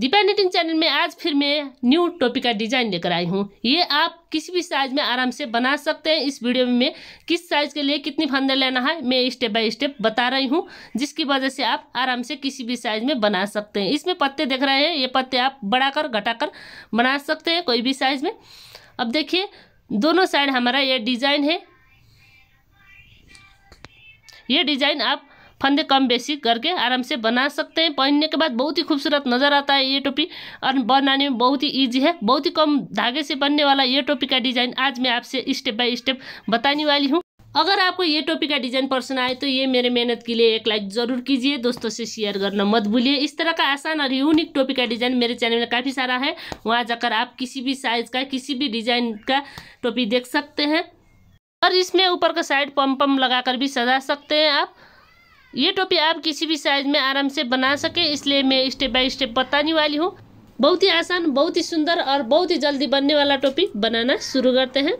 Deepa knitting channel में आज फिर मैं न्यू टॉपिक का डिजाइन लेकर आई हूँ ये आप किसी भी साइज में आराम से बना सकते हैं इस वीडियो में किस साइज के लिए कितनी फंदे लेना है मैं स्टेप बाय स्टेप बता रही हूँ जिसकी वजह से आप आराम से किसी भी साइज में बना सकते हैं इसमें पत्ते देख रहे हैं ये पत्ते आप बढ़ाकर घटाकर बना सकते हैं कोई भी साइज में अब देखिए दोनों साइड हमारा ये डिजाइन है ये डिजाइन आप फंदे कम बेसी करके आराम से बना सकते हैं पहनने के बाद बहुत ही खूबसूरत नज़र आता है ये टोपी और बनाने में बहुत ही ईजी है बहुत ही कम धागे से बनने वाला ये टोपी का डिज़ाइन आज मैं आपसे स्टेप बाय स्टेप बताने वाली हूँ अगर आपको ये टोपी का डिज़ाइन पसंद आए तो ये मेरे मेहनत के लिए एक लाइक ज़रूर कीजिए दोस्तों से शेयर करना मत भूलिए इस तरह का आसान और यूनिक टोपी का डिज़ाइन मेरे चैनल में काफ़ी सारा है वहाँ जाकर आप किसी भी साइज़ का किसी भी डिज़ाइन का टोपी देख सकते हैं और इसमें ऊपर का साइड पम लगाकर भी सजा सकते हैं आप ये टोपी आप किसी भी साइज में आराम से बना सकें इसलिए मैं स्टेप बाय स्टेप बताने वाली हूँ बहुत ही आसान बहुत ही सुंदर और बहुत ही जल्दी बनने वाला टोपी बनाना शुरू करते हैं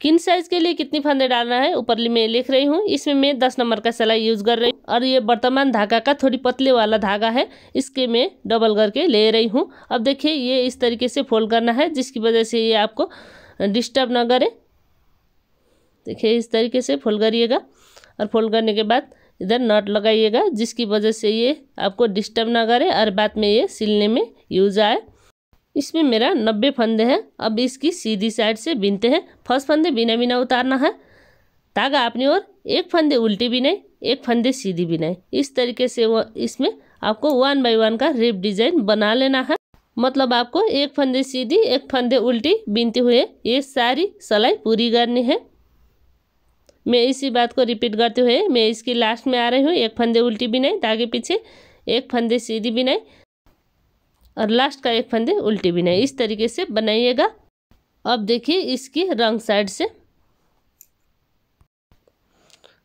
किन साइज के लिए कितनी फंदे डालना है ऊपर मैं लिख रही हूँ इसमें मैं दस नंबर का सिलाई यूज कर रही हूँ और ये वर्तमान धागा का थोड़ी पतले वाला धागा है इसके मैं डबल करके ले रही हूँ अब देखिए ये इस तरीके से फोल्ड करना है जिसकी वजह से ये आपको डिस्टर्ब ना करे देखिए इस तरीके से फोल्ड करिएगा और फोल्ड करने के बाद इधर नट लगाइएगा जिसकी वजह से ये आपको डिस्टर्ब ना करे और बाद में ये सिलने में यूज आए इसमें मेरा नब्बे फंदे हैं अब इसकी सीधी साइड से बीनते हैं फर्स्ट फंदे बिना बिना उतारना है धागा आपने और एक फंदे उल्टी भी नहीं एक फंदे सीधी नहीं इस तरीके से वो इसमें आपको वन बाई वन का रिप डिजाइन बना लेना है मतलब आपको एक फंदे सीधी एक फंदे उल्टी बीनते हुए ये सारी सलाई पूरी करनी है मैं इसी बात को रिपीट करते हुए मैं इसकी लास्ट में आ रही हूँ एक फंदे उल्टी बिनाई धागे पीछे एक फंदे सीधी बिनाई और लास्ट का एक फंदे उल्टी बिनाई इस तरीके से बनाइएगा अब देखिए इसकी रंग साइड से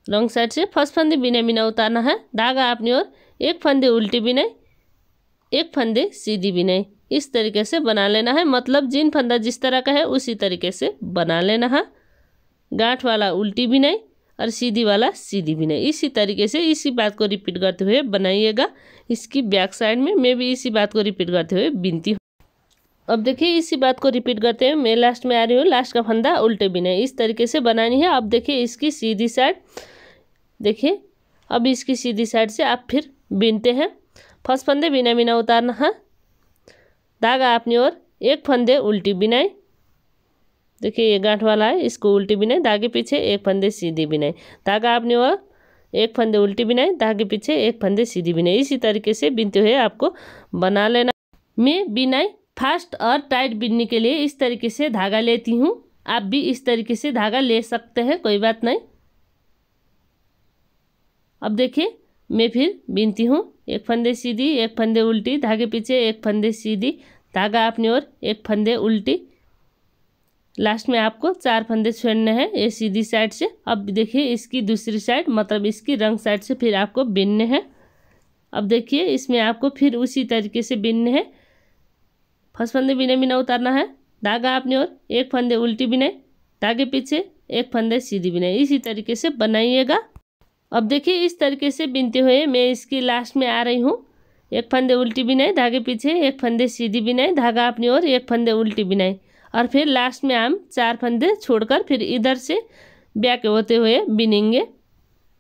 रंग साइड से फर्स्ट फंदे बिना बिना उतारना है धागा आपने और एक फंदे उल्टी बिनाई एक फंदे सीधी बिनाई इस तरीके से बना लेना है मतलब जिन फंदा जिस तरह का है उसी तरीके से बना लेना है गांठ वाला उल्टी बिनाई और सीधी वाला सीधी बिनाई इसी तरीके से इसी बात को रिपीट करते हुए बनाइएगा इसकी बैक साइड में मैं भी इसी बात को रिपीट करते हुए बिनती हूँ अब देखिए इसी बात को रिपीट करते हुए मैं लास्ट में आ रही हूँ लास्ट का फंदा उल्टे बिनाई इस तरीके से बनानी है अब देखिए इसकी सीधी साइड देखिए अब इसकी सीधी साइड से आप फिर बीनते हैं फर्स्ट फंदे बिना बिना उतारना है धागा अपनी ओर एक फंदे उल्टी बिनाई देखिए ये गांठ वाला है इसको उल्टी बिनाई धागे पीछे एक फंदे सीधी बिनाई धागा आपने वह एक फंदे उल्टी बिनाई धागे पीछे एक फंदे सीधी बिनाई इसी तरीके से बिनते हुए आपको बना लेना मैं बिनाई फास्ट और टाइट बिनने के लिए इस तरीके से धागा लेती हूँ आप भी इस तरीके से धागा ले सकते हैं कोई बात नहीं अब देखिए मैं फिर बिनती हूँ एक फंदे सीधी एक फंदे उल्टी धागे पीछे एक फंदे सीधी धागा अपनी ओर एक फंदे उल्टी लास्ट में आपको चार फंदे छोड़ने हैं ये सीधी साइड से अब देखिए इसकी दूसरी साइड मतलब इसकी रंग साइड से फिर आपको बिनने हैं अब देखिए इसमें आपको फिर उसी तरीके से बिनने हैं फर्स्ट फंदे बिने बिना उतारना है धागा आपने और एक फंदे उल्टी बिने धागे पीछे एक फंदे सीधी बिने इसी तरीके से बनाइएगा अब देखिए इस तरीके से बिनते हुए मैं इसकी लास्ट में आ रही हूँ एक फंदे उल्टी बिनाई धागे पीछे एक फंदे सीधी बिनाई धागा अपनी ओर एक फंदे उल्टी बिनाई और फिर लास्ट में हम चार फंदे छोड़कर फिर इधर से बैक होते हुए बिनेंगे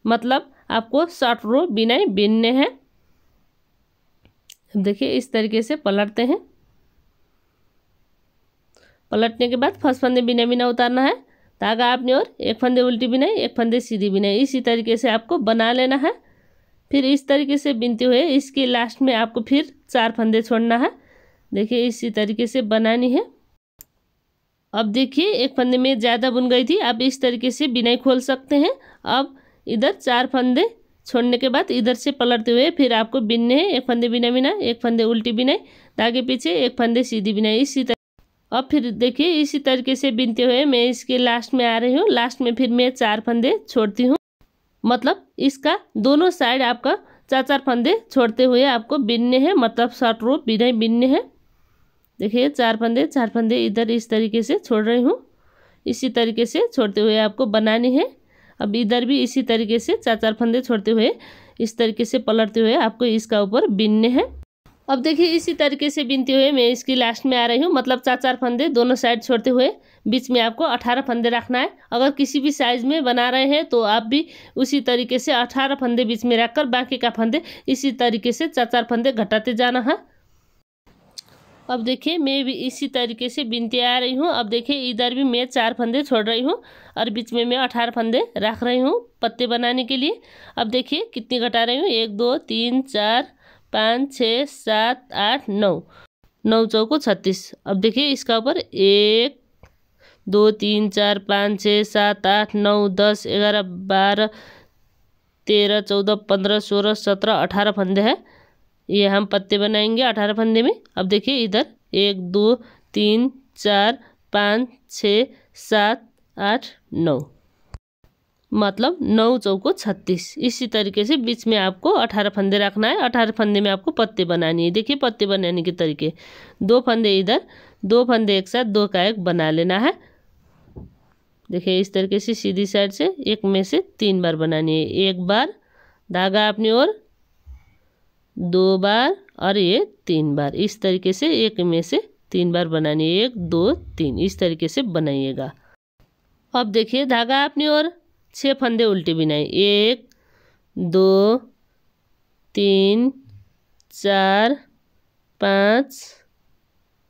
मतलब आपको शॉर्ट रो बिनाई बिनने हैं देखिए इस तरीके से पलटते हैं पलटने के बाद फर्स्ट फंदे बिना बिना उतारना है धागा आपने और एक फंदे उल्टी बिनाई एक फंदे सीधी बिनाई इसी तरीके से आपको बना लेना है फिर इस तरीके से बिनते हुए इसके लास्ट में आपको फिर चार फंदे छोड़ना है देखिए इसी तरीके से बनानी है अब देखिए एक फंदे में ज़्यादा बुन गई थी आप इस तरीके से बिनाई खोल सकते हैं अब इधर चार फंदे छोड़ने के बाद इधर से पलटते हुए फिर आपको बिनने हैं एक फंदे बिना बिना एक फंदे उल्टी बिनाई धागे पीछे एक फंदे सीधी बिनाई इसी तरह अब फिर देखिए इसी तरीके से बिनते हुए मैं इसके लास्ट में आ रही हूँ लास्ट में फिर मैं चार फंदे छोड़ती हूँ मतलब इसका दोनों साइड आपका चार चार फंदे छोड़ते हुए आपको बिनने हैं मतलब शॉर्ट रूप बिनाई बिनने हैं देखिए चार फंदे चार फंदे इधर इस तरीके से छोड़ रही हूँ इसी तरीके से छोड़ते हुए आपको बनानी है अब इधर भी इसी तरीके से चार चार फंदे छोड़ते हुए इस तरीके से पलटते हुए आपको इसका ऊपर बिनने हैं अब देखिए इसी तरीके से बीनते हुए मैं इसकी लास्ट में आ रही हूँ मतलब चार चार फंदे दोनों साइड छोड़ते हुए बीच में आपको अठारह फंदे रखना है अगर किसी भी साइज़ में बना रहे हैं तो आप भी उसी तरीके से अठारह फंदे बीच में रखकर बाकी का फंदे इसी तरीके से चार चार फंदे घटाते जाना है अब देखिए मैं भी इसी तरीके से बिनती आ रही हूँ अब देखिए इधर भी मैं चार फंदे छोड़ रही हूँ और बीच में मैं अठारह फंदे रख रही हूँ पत्ते बनाने के लिए अब देखिए कितनी घटा रही हूँ एक दो तीन चार पाँच छः सात आठ नौ नौ चौको छत्तीस अब देखिए इसका ऊपर एक दो तीन चार पाँच छः सात आठ नौ दस ग्यारह बारह तेरह चौदह पंद्रह सोलह सत्रह अठारह फंदे हैं ये हम पत्ते बनाएंगे अठारह फंदे में अब देखिए इधर एक दो तीन चार पाँच छ सात आठ नौ मतलब नौ चौको छत्तीस इसी तरीके से बीच में आपको अठारह फंदे रखना है अठारह फंदे में आपको पत्ते बनानी है देखिए पत्ते बनाने के तरीके दो फंदे इधर दो फंदे एक साथ दो का एक बना लेना है देखिए इस तरीके से सीधी साइड से एक में से तीन बार बनानी है एक बार धागा अपनी ओर दो बार और ये तीन बार इस तरीके से एक में से तीन बार बनानी है एक दो तीन इस तरीके से बनाइएगा अब देखिए धागा आपने और छः फंदे उल्टे बिनाए एक दो तीन चार पाँच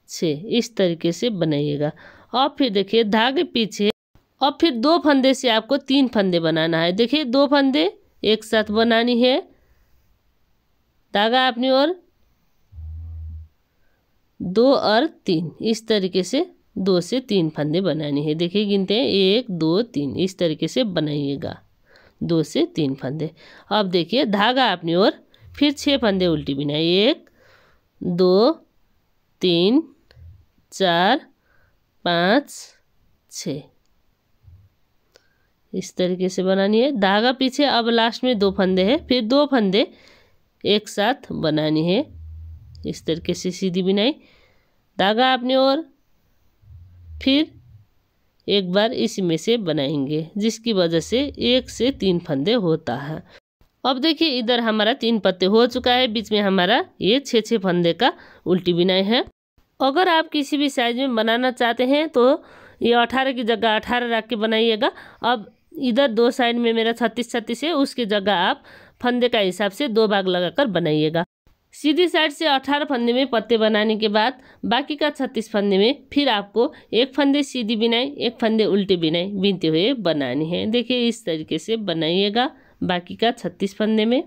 छ इस तरीके से बनाइएगा और फिर देखिए धागे पीछे और फिर दो फंदे से आपको तीन फंदे बनाना है देखिए दो फंदे एक साथ बनानी है धागा अपनी ओर दो और तीन इस तरीके से दो से तीन फंदे बनाने हैं देखिए गिनते हैं एक दो तीन इस तरीके से बनाइएगा दो से तीन फंदे अब देखिए धागा अपनी ओर फिर छः फंदे उल्टी बिनाए एक दो तीन चार पाँच छ इस तरीके से बनानी है धागा पीछे अब लास्ट में दो फंदे हैं फिर दो फंदे एक साथ बनानी है इस तरीके से सीधी बिनाई धागा आपने और फिर एक बार इसी में से बनाएंगे जिसकी वजह से एक से तीन फंदे होता है अब देखिए इधर हमारा तीन पत्ते हो चुका है बीच में हमारा ये छः छः फंदे का उल्टी बिनाई है अगर आप किसी भी साइज में बनाना चाहते हैं तो ये अठारह की जगह अठारह रख के बनाइएगा अब इधर दो साइड में मेरा छत्तीस छत्तीस है उसकी जगह आप फंदे का हिसाब से दो भाग लगाकर बनाइएगा सीधी साइड से 18 फंदे में पत्ते बनाने के बाद बाकी का 36 फंदे में फिर आपको एक फंदे सीधी बिनाई एक फंदे उल्टी बिनाई बीनते हुए बनानी है देखिए इस तरीके से बनाइएगा बाकी का 36 फंदे में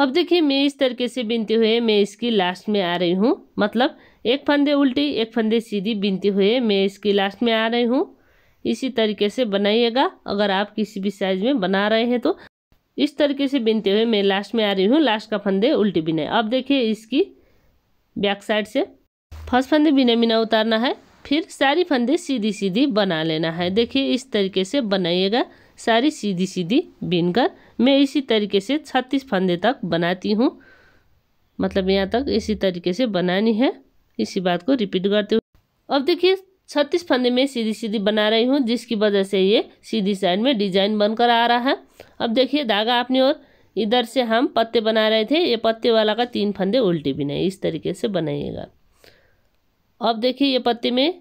अब देखिए मैं इस तरीके से बीनते हुए मैं इसकी लास्ट में आ रही हूँ मतलब एक फंदे उल्टी एक फंदे सीधी बीनते हुए मैं इसकी लास्ट में आ रही हूँ इसी तरीके से बनाइएगा अगर आप किसी भी साइज में बना रहे हैं तो इस तरीके से बिनते हुए मैं लास्ट में आ रही हूँ लास्ट का फंदे उल्टी बिनाई अब देखिए इसकी बैक साइड से फर्स्ट फंदे बिना बिना उतारना है फिर सारी फंदे सीधी सीधी बना लेना है देखिए इस तरीके से बनाइएगा सारी सीधी सीधी बिन कर मैं इसी तरीके से छत्तीस फंदे तक बनाती हूँ मतलब यहाँ तक इसी तरीके से बनानी है इसी बात को रिपीट करते हुए अब देखिए छत्तीस फंदे में सीधी सीधी बना रही हूँ जिसकी वजह से ये सीधी साइड में डिजाइन बनकर आ रहा है अब देखिए धागा आपने और इधर से हम पत्ते बना रहे थे ये पत्ते वाला का तीन फंदे उल्टी बिनाई इस तरीके से बनाइएगा अब देखिए ये पत्ते में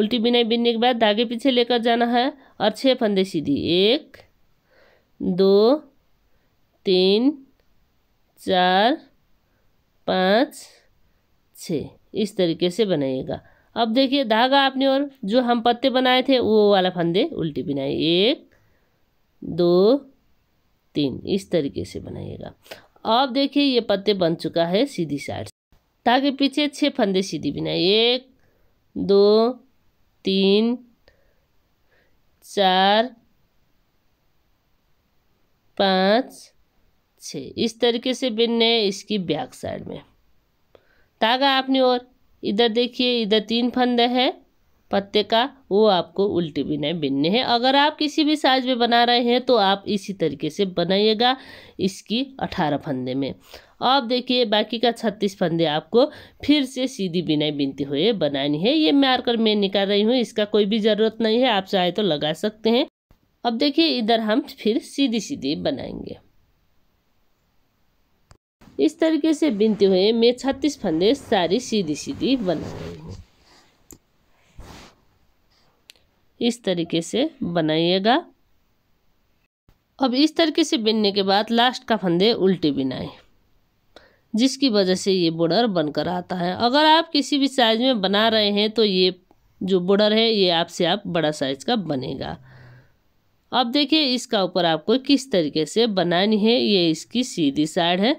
उल्टी बिनाई बिनने के बाद धागे पीछे लेकर जाना है और छः फंदे सीधी एक दो तीन चार पाँच छ इस तरीके से बनाइएगा अब देखिए धागा आपने और जो हम पत्ते बनाए थे वो वाला फंदे उल्टी बनाए एक दो तीन इस तरीके से बनाइएगा अब देखिए ये पत्ते बन चुका है सीधी साइड धागे पीछे छः फंदे सीधी बिनाए एक दो तीन चार पाँच छः इस तरीके से बिनने इसकी बैक साइड में तागा आपने और इधर देखिए इधर तीन फंदे हैं पत्ते का वो आपको उल्टी बिनाई बिनने हैं अगर आप किसी भी साइज में बना रहे हैं तो आप इसी तरीके से बनाइएगा इसकी अठारह फंदे में अब देखिए बाकी का छत्तीस फंदे आपको फिर से सीधी बिनाई बिनते हुए बनानी है ये मारकर मैं निकाल रही हूँ इसका कोई भी ज़रूरत नहीं है आप चाहे तो लगा सकते हैं अब देखिए इधर हम फिर सीधी सीधी बनाएंगे इस तरीके से बिनते हुए मैं छत्तीस फंदे सारी सीधी सीधी बना रही हूँ इस तरीके से बनाइएगा अब इस तरीके से बिनने के बाद लास्ट का फंदे उल्टे बिनाएं जिसकी वजह से ये बॉर्डर बनकर आता है अगर आप किसी भी साइज़ में बना रहे हैं तो ये जो बॉर्डर है ये आपसे आप बड़ा साइज़ का बनेगा अब देखिए इसका ऊपर आपको किस तरीके से बनानी है ये इसकी सीधी साइड है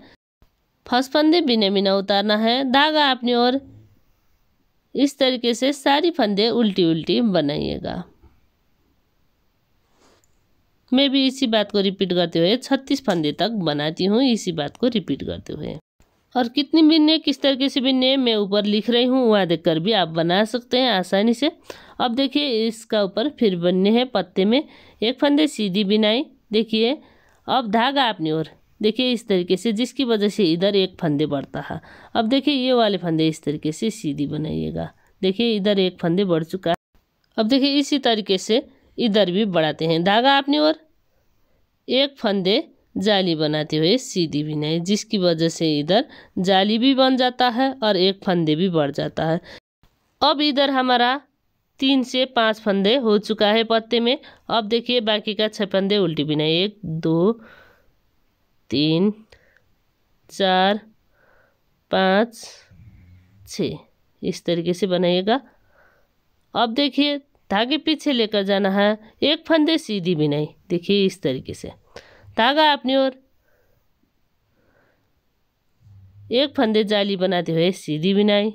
फर्स्ट फंदे बिना बिना उतारना है धागा अपनी ओर इस तरीके से सारी फंदे उल्टी उल्टी बनाइएगा मैं भी इसी बात को रिपीट करते हुए छत्तीस फंदे तक बनाती हूँ इसी बात को रिपीट करते हुए और कितनी बिनने किस तरीके से बिनने मैं ऊपर लिख रही हूँ वहाँ देख कर भी आप बना सकते हैं आसानी से अब देखिए इसका ऊपर फिर बनने हैं पत्ते में एक फंदे सीधी बिनाई देखिए अब धागा अपनी ओर देखिए इस तरीके से जिसकी वजह से इधर एक फंदे बढ़ता है अब देखिए ये वाले फंदे इस तरीके से सीधी बनाइएगा देखिए इधर एक फंदे बढ़ चुका है अब देखिए इसी तरीके से इधर भी बढ़ाते हैं धागा आपने और एक फंदे जाली बनाते हुए सीधी बिनाई जिसकी वजह से इधर जाली भी बन जाता है और एक फंदे भी बढ़ जाता है अब इधर हमारा तीन से पाँच फंदे हो चुका है पत्ते में अब देखिए बाकी का छः फंदे उल्टी बिनाई एक दो तीन चार पाँच छः इस तरीके से बनाइएगा अब देखिए धागे पीछे लेकर जाना है एक फंदे सीधी बिनाई देखिए इस तरीके से धागा अपनी ओर एक फंदे जाली बनाते हुए सीधी बिनाई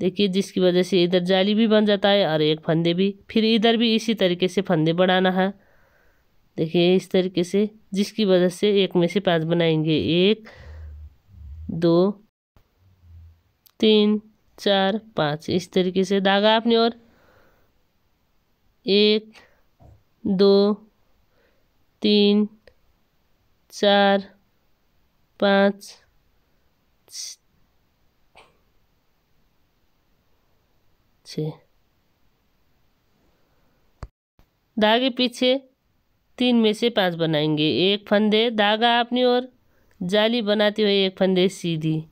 देखिए जिसकी वजह से इधर जाली भी बन जाता है और एक फंदे भी फिर इधर भी इसी तरीके से फंदे बढ़ाना है देखिए इस तरीके से जिसकी वजह से एक में से पाँच बनाएंगे एक दो तीन चार पाँच इस तरीके से दागा आपने और एक दो तीन चार पाँच छ धागे पीछे तीन में से पाँच बनाएंगे एक फंदे धागा अपनी ओर जाली बनाते हुए एक फंदे सीधी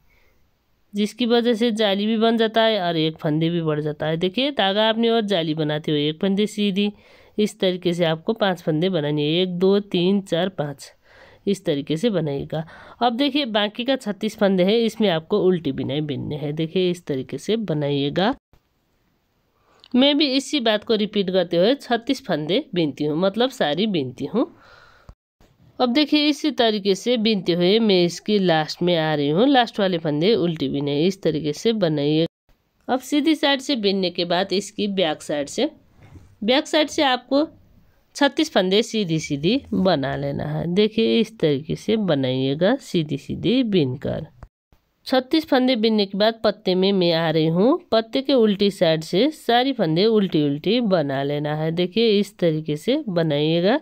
जिसकी वजह से जाली भी बन जाता है और एक फंदे भी बढ़ जाता है देखिए धागा आपने और जाली बनाते हुए एक फंदे सीधी इस तरीके से आपको पांच फंदे बनाने हैं एक दो तीन चार पाँच इस तरीके से बनाइएगा अब देखिए बाकी का छत्तीस फंदे हैं इसमें आपको उल्टी बिनाई बिनने हैं देखिए इस तरीके से बनाइएगा मैं भी इसी बात को रिपीट करते हुए छत्तीस फंदे बीनती हूँ मतलब सारी बीनती हूँ अब देखिए इसी तरीके से बीनते हुए मैं इसकी लास्ट में आ रही हूँ लास्ट वाले फंदे उल्टी बीने इस तरीके से बनाइए अब सीधी साइड से बीनने के बाद इसकी बैक साइड से बैक साइड से आपको छत्तीस फंदे सीधी सीधी बना लेना है देखिए इस तरीके से बनाइएगा सीधी सीधी बीन कर छत्तीस फंदे बिनने के बाद पत्ते में मैं आ रही हूँ पत्ते के उल्टी साइड से सारी फंदे उल्टी उल्टी बना लेना है देखिए इस तरीके से बनाइएगा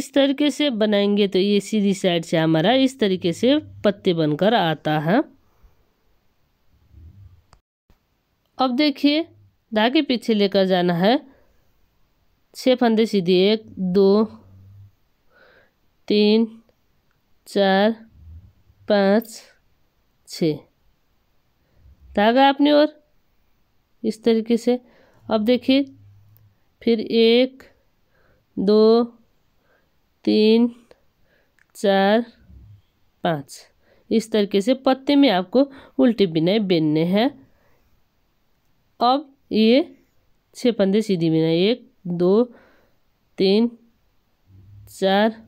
इस तरीके से बनाएंगे तो ये सीधी साइड से हमारा इस तरीके से पत्ते बनकर आता है अब देखिए धागे पीछे लेकर जाना है छः फंदे सीधे एक दो तीन चार पाँच छ धागा आपने और इस तरीके से अब देखिए फिर एक दो तीन चार पाँच इस तरीके से पत्ते में आपको उल्टे बिनाई बेनने हैं अब ये छः पंदे सीधी बिनाई एक दो तीन चार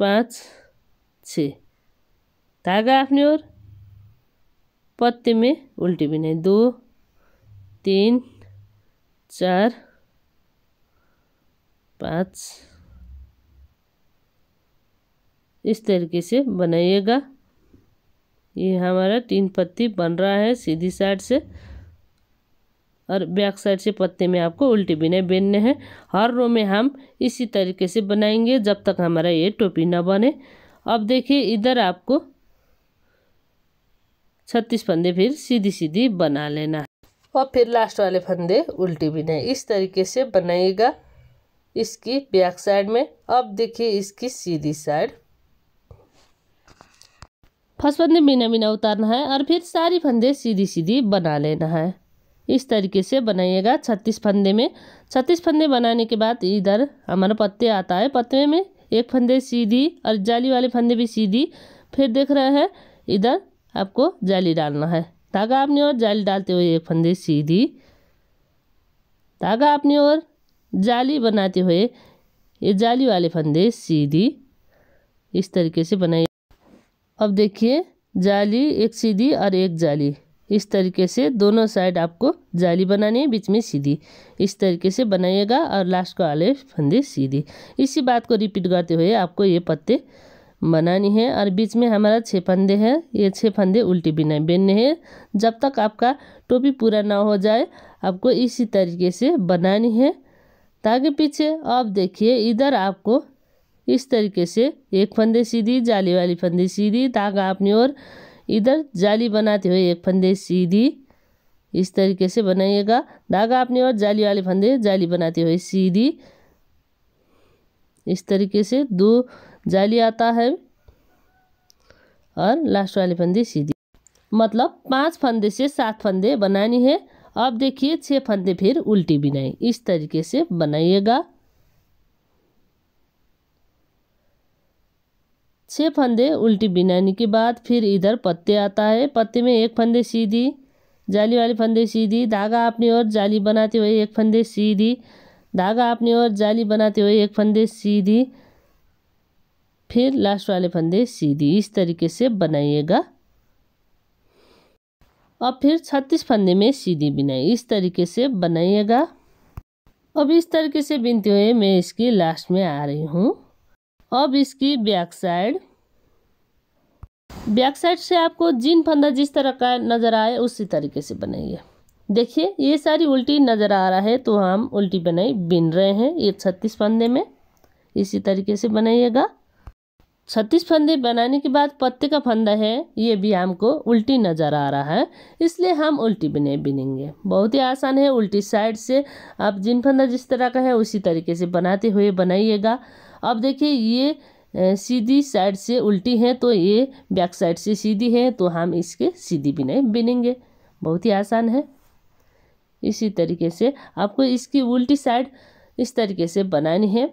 पाँच छः धागा आपने ओर पत्ते में उल्टी बिनाई दो तीन चार पाँच इस तरीके से बनाइएगा ये हमारा तीन पत्ती बन रहा है सीधी साइड से और बैक साइड से पत्ते में आपको उल्टी बिना बेनने हैं हर रो में हम इसी तरीके से बनाएंगे जब तक हमारा ये टोपी ना बने अब देखिए इधर आपको छत्तीस फंदे फिर सीधी सीधी बना लेना और फिर लास्ट वाले फंदे उल्टी नहीं इस तरीके से बनाइएगा इसकी बैक साइड में अब देखिए इसकी सीधी साइड फर्स्ट फंदे बिना बिना उतारना है और फिर सारी फंदे सीधी सीधी बना लेना है इस तरीके से बनाइएगा छत्तीस फंदे में छत्तीस फंदे बनाने के बाद इधर हमारा पत्ते आता है पत्ते में एक फंदे सीधी और जाली वाले फंदे भी सीधी फिर देख रहे हैं इधर आपको जाली डालना है धागा अपनी ओर जाली डालते हुए एक फंदे सीधी धागा अपनी ओर जाली बनाते हुए ये जाली वाले फंदे सीधी इस तरीके से बनाइए अब देखिए जाली एक सीधी और एक जाली इस तरीके से दोनों साइड आपको जाली बनानी है बीच में सीधी इस तरीके से बनाइएगा और लास्ट को वाले फंदे सीधी इसी बात को रिपीट करते हुए आपको ये पत्ते बनानी है और बीच में हमारा छः फंदे हैं ये छः फंदे उल्टी बिनाई बुनने हैं जब तक आपका टोपी पूरा ना हो जाए आपको इसी तरीके से बनानी है ताकि पीछे अब देखिए इधर आपको इस तरीके से एक फंदे सीधी जाली वाली फंदे सीधी ताकि आपने और इधर जाली बनाते हुए एक फंदे सीधी इस तरीके से बनाइएगा धागा आपने और जाली वाले फंदे जाली बनाते हुए सीधी इस तरीके से दो जाली आता है और लास्ट वाली फंदी सीधी मतलब पांच फंदे से सात फंदे बनानी है अब देखिए छह फंदे फिर उल्टी बिनाई इस तरीके से बनाइएगा छह फंदे उल्टी बिनाने के बाद फिर इधर पत्ते आता है पत्ते में एक फंदे सीधी जाली वाली फंदे सीधी धागा अपनी ओर जाली बनाते हुए एक फंदे सीधी धागा अपनी ओर जाली बनाते हुए एक फंदे सीधी फिर लास्ट वाले फंदे सीधी इस तरीके से बनाइएगा और फिर छत्तीस फंदे में सीधी बिनाई इस तरीके से बनाइएगा अब इस तरीके से बिनते हुए मैं इसकी लास्ट में आ रही हूँ अब इसकी बैक साइड बैक साइड से आपको जिन फंदा जिस तरह का नज़र आए उसी तरीके से बनाइए देखिए ये सारी उल्टी नज़र आ रहा है तो हम उल्टी बनाई बिन रहे हैं ये छत्तीस फंदे में इसी तरीके से बनाइएगा छत्तीस फंदे बनाने के बाद पत्ते का फंदा है ये भी हमको उल्टी नज़र आ रहा है इसलिए हम उल्टी बिने बिनेंगे बहुत ही आसान है उल्टी साइड से आप जिन फंदा जिस तरह का है उसी तरीके से बनाते हुए बनाइएगा अब देखिए ये सीधी साइड से उल्टी है तो ये बैक साइड से सीधी है तो हम इसके सीधी बिनाई बिनेंगे बहुत ही आसान है इसी तरीके से आपको इसकी उल्टी साइड इस तरीके से बनानी है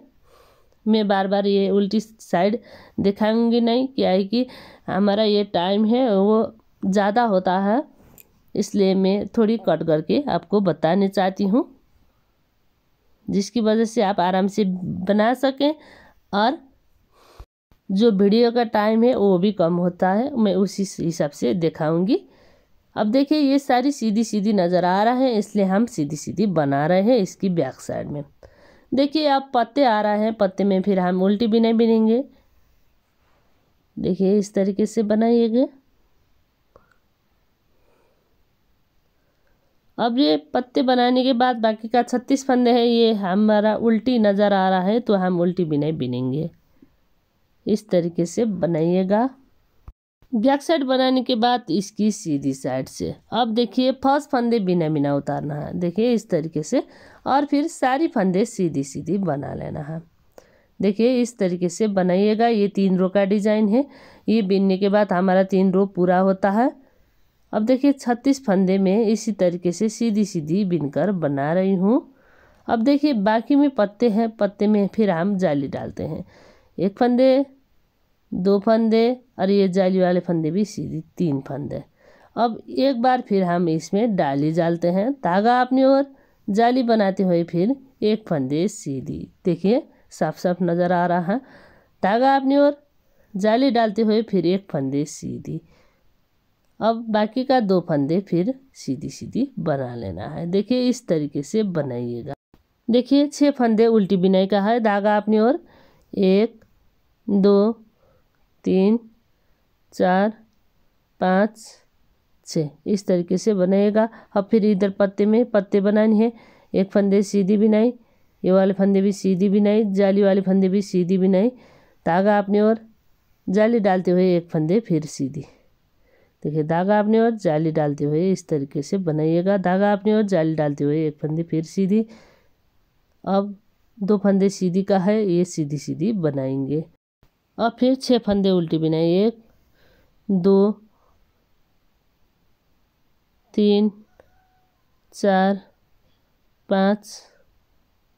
मैं बार बार ये उल्टी साइड दिखाऊंगी नहीं क्या है कि हमारा ये टाइम है वो ज़्यादा होता है इसलिए मैं थोड़ी कट करके आपको बताने चाहती हूँ जिसकी वजह से आप आराम से बना सकें और जो वीडियो का टाइम है वो भी कम होता है मैं उसी हिसाब से दिखाऊंगी अब देखिए ये सारी सीधी सीधी नज़र आ रहा है इसलिए हम सीधी सीधी बना रहे हैं इसकी बैक साइड में देखिए आप पत्ते आ रहा है पत्ते में फिर हम उल्टी बिने बिनेंगे देखिए इस तरीके से बनाइएगा अब ये पत्ते बनाने के बाद बाकी का छत्तीस फंदे है ये हमारा उल्टी नज़र आ रहा है तो हम उल्टी बिने बिनेंगे इस तरीके से बनाइएगा बैक साइड बनाने के बाद इसकी सीधी साइड से अब देखिए फर्स्ट फंदे बिना बिना उतारना है देखिए इस तरीके से और फिर सारी फंदे सीधी सीधी बना लेना है देखिए इस तरीके से बनाइएगा ये तीन रो का डिज़ाइन है ये बिनने के बाद हमारा तीन रो पूरा होता है अब देखिए छत्तीस फंदे में इसी तरीके से सीधी सीधी बिनकर बना रही हूँ अब देखिए बाकी में पत्ते हैं पत्ते में फिर हम जाली डालते हैं एक फंदे दो फंदे और ये जाली वाले फंदे भी सीधी तीन फंदे अब एक बार फिर हम इसमें डाली डालते हैं धागा अपनी ओर जाली बनाते हुए फिर एक फंदे सीधी देखिए साफ साफ नज़र आ रहा है धागा अपनी ओर जाली डालते हुए फिर एक फंदे सीधी अब बाकी का दो फंदे फिर सीधी सीधी बना लेना है देखिए इस तरीके से बनाइएगा देखिए छः फंदे उल्टी बिनाई का है धागा अपनी ओर एक दो तीन चार पाँच छः इस तरीके से बनाएगा अब फिर इधर पत्ते में पत्ते बनाने हैं एक फंदे सीधी बिनाई ये वाले फंदे भी सीधी बिनाई जाली वाले फंदे भी सीधी बिनाई धागा आपने और जाली डालते हुए एक फंदे फिर सीधी देखिए धागा आपने और जाली डालते हुए इस तरीके से बनाइएगा धागा आपने और जाली डालते हुए एक फंदे फिर सीधी अब दो फंदे सीधी का है ये सीधी सीधी बनाएंगे अब फिर छः फंदे उल्टी बिनाई एक दो तीन चार पाँच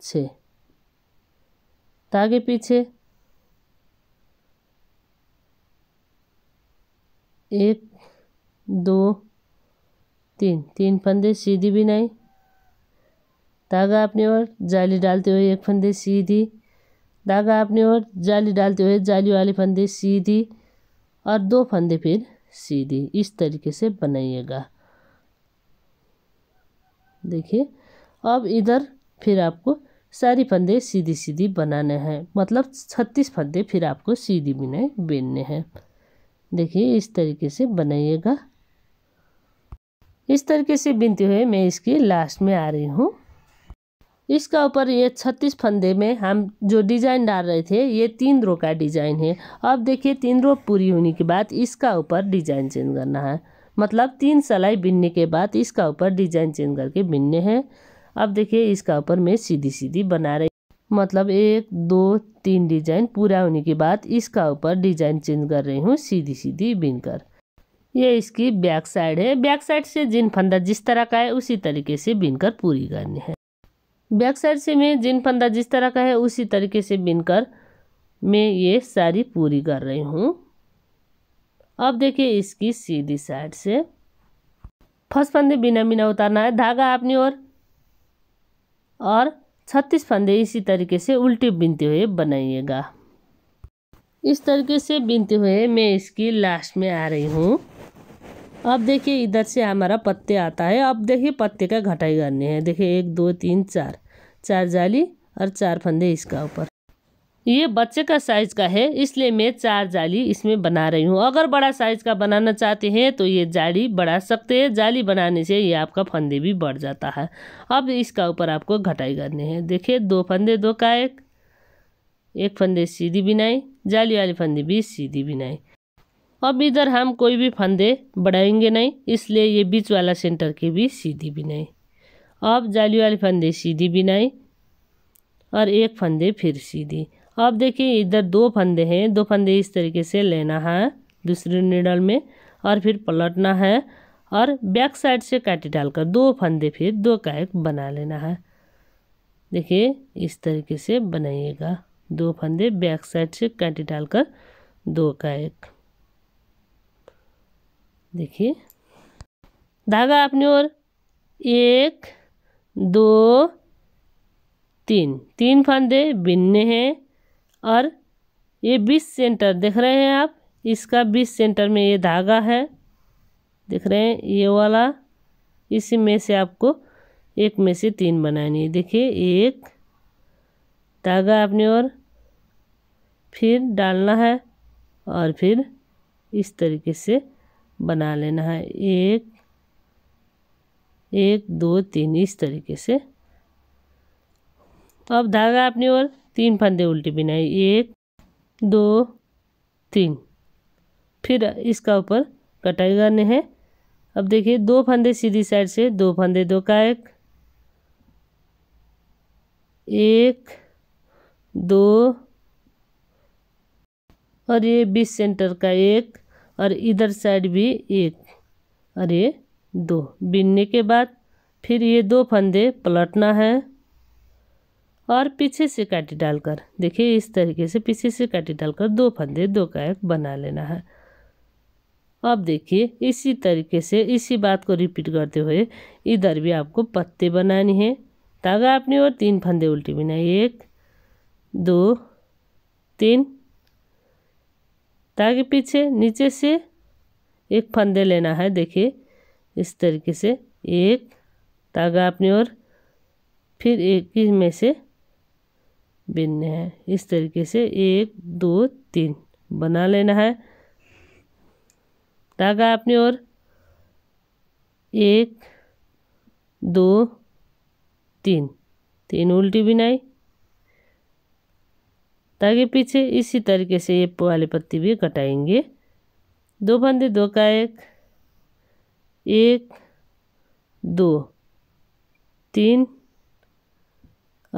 छ तागे पीछे एक दो तीन तीन फंदे सीधी भी नहीं धागा अपने ओर जाली डालते हुए एक फंदे सीधी धागा अपने ओर जाली डालते हुए जाली वाले फंदे सीधी और दो फंदे फिर सीधे इस तरीके से बनाइएगा देखिए अब इधर फिर आपको सारी फंदे सीधी सीधी बनाने हैं मतलब छत्तीस फंदे फिर आपको सीधी बिना बेनने हैं देखिए इस तरीके से बनाइएगा इस तरीके से बिनते हुए मैं इसके लास्ट में आ रही हूँ इसका ऊपर ये छत्तीस फंदे में हम जो डिजाइन डाल रहे थे ये तीन रो का डिजाइन है अब देखिए तीन रो पूरी होने के बाद इसका ऊपर डिजाइन चेंज करना है मतलब तीन सलाई बिनने के बाद इसका ऊपर डिजाइन चेंज करके बिनने हैं अब देखिए इसका ऊपर मैं सीधी सीधी बना रही मतलब एक दो तीन डिजाइन पूरा होने के बाद इसका ऊपर डिजाइन चेंज कर रही हूँ सीधी सीधी बिनकर ये इसकी बैक साइड है बैक साइड से जिन फंदा जिस तरह का है उसी तरीके से बिनकर पूरी करनी है बैक साइड से मैं जिन फंदा जिस तरह का है उसी तरीके से बिनकर मैं ये साड़ी पूरी कर रही हूँ अब देखिए इसकी सीधी साइड से फर्स्ट फंदे बिना बिना उतारना है धागा अपनी ओर और छत्तीस फंदे इसी तरीके से उल्टे बिनते हुए बनाइएगा इस तरीके से बिनते हुए मैं इसकी लास्ट में आ रही हूँ अब देखिए इधर से हमारा पत्ते आता है अब देखिए पत्ते का घटाई करने है देखिए एक दो तीन चार चार जाली और चार फंदे इसका ऊपर ये बच्चे का साइज़ का है इसलिए मैं चार जाली इसमें बना रही हूँ अगर बड़ा साइज़ का बनाना चाहते हैं तो ये जाली बढ़ा सकते हैं जाली बनाने से ये आपका फंदे भी बढ़ जाता है अब इसका ऊपर आपको घटाई करनी है देखिए दो फंदे दो का एक एक फंदे सीधी बिनाई जाली वाली फंदे भी सीधी बिनाई अब इधर हम कोई भी फंदे बढ़ाएंगे नहीं इसलिए ये बीच वाला सेंटर की भी सीधी बिनाई अब जाली वाली फंदे सीधी बिनाई और एक फंदे फिर सीधी अब देखिए इधर दो फंदे हैं दो फंदे इस तरीके से लेना है दूसरे निडल में और फिर पलटना है और बैक साइड से काटे डालकर दो फंदे फिर दो का एक बना लेना है देखिए इस तरीके से बनाइएगा दो फंदे बैक साइड से काटे डालकर दो का एक देखिए धागा अपनी ओर एक दो तीन तीन फंदे बिनने हैं और ये बीस सेंटर देख रहे हैं आप इसका बीस सेंटर में ये धागा है देख रहे हैं ये वाला इसी में से आपको एक में से तीन बनानी है देखिए एक धागा अपनी ओर फिर डालना है और फिर इस तरीके से बना लेना है एक एक दो तीन इस तरीके से तो अब धागा आपने ओर तीन फंदे उल्टे बिनाए एक दो तीन फिर इसका ऊपर कटाई करने हैं अब देखिए दो फंदे सीधी साइड से दो फंदे दो का एक एक दो और ये बीस सेंटर का एक और इधर साइड भी एक और ये दो बिनने के बाद फिर ये दो फंदे पलटना है और पीछे से काटी डालकर देखिए इस तरीके से पीछे से काटी डालकर दो फंदे दो का एक बना लेना है अब देखिए इसी तरीके से इसी बात को रिपीट करते हुए इधर भी आपको पत्ते बनानी है तागा अपनी और तीन फंदे उल्टी बिना एक दो तीन ताकि पीछे नीचे से एक फंदे लेना है देखिए इस तरीके से एक तागा आपने और फिर एक ही में से बिनने हैं इस तरीके से एक दो तीन बना लेना है तागा आपने और एक दो तीन तीन उल्टी बिनाई धागे पीछे इसी तरीके से ये वाली पत्ती भी कटाएंगे दो फंदे दो का एक एक दो तीन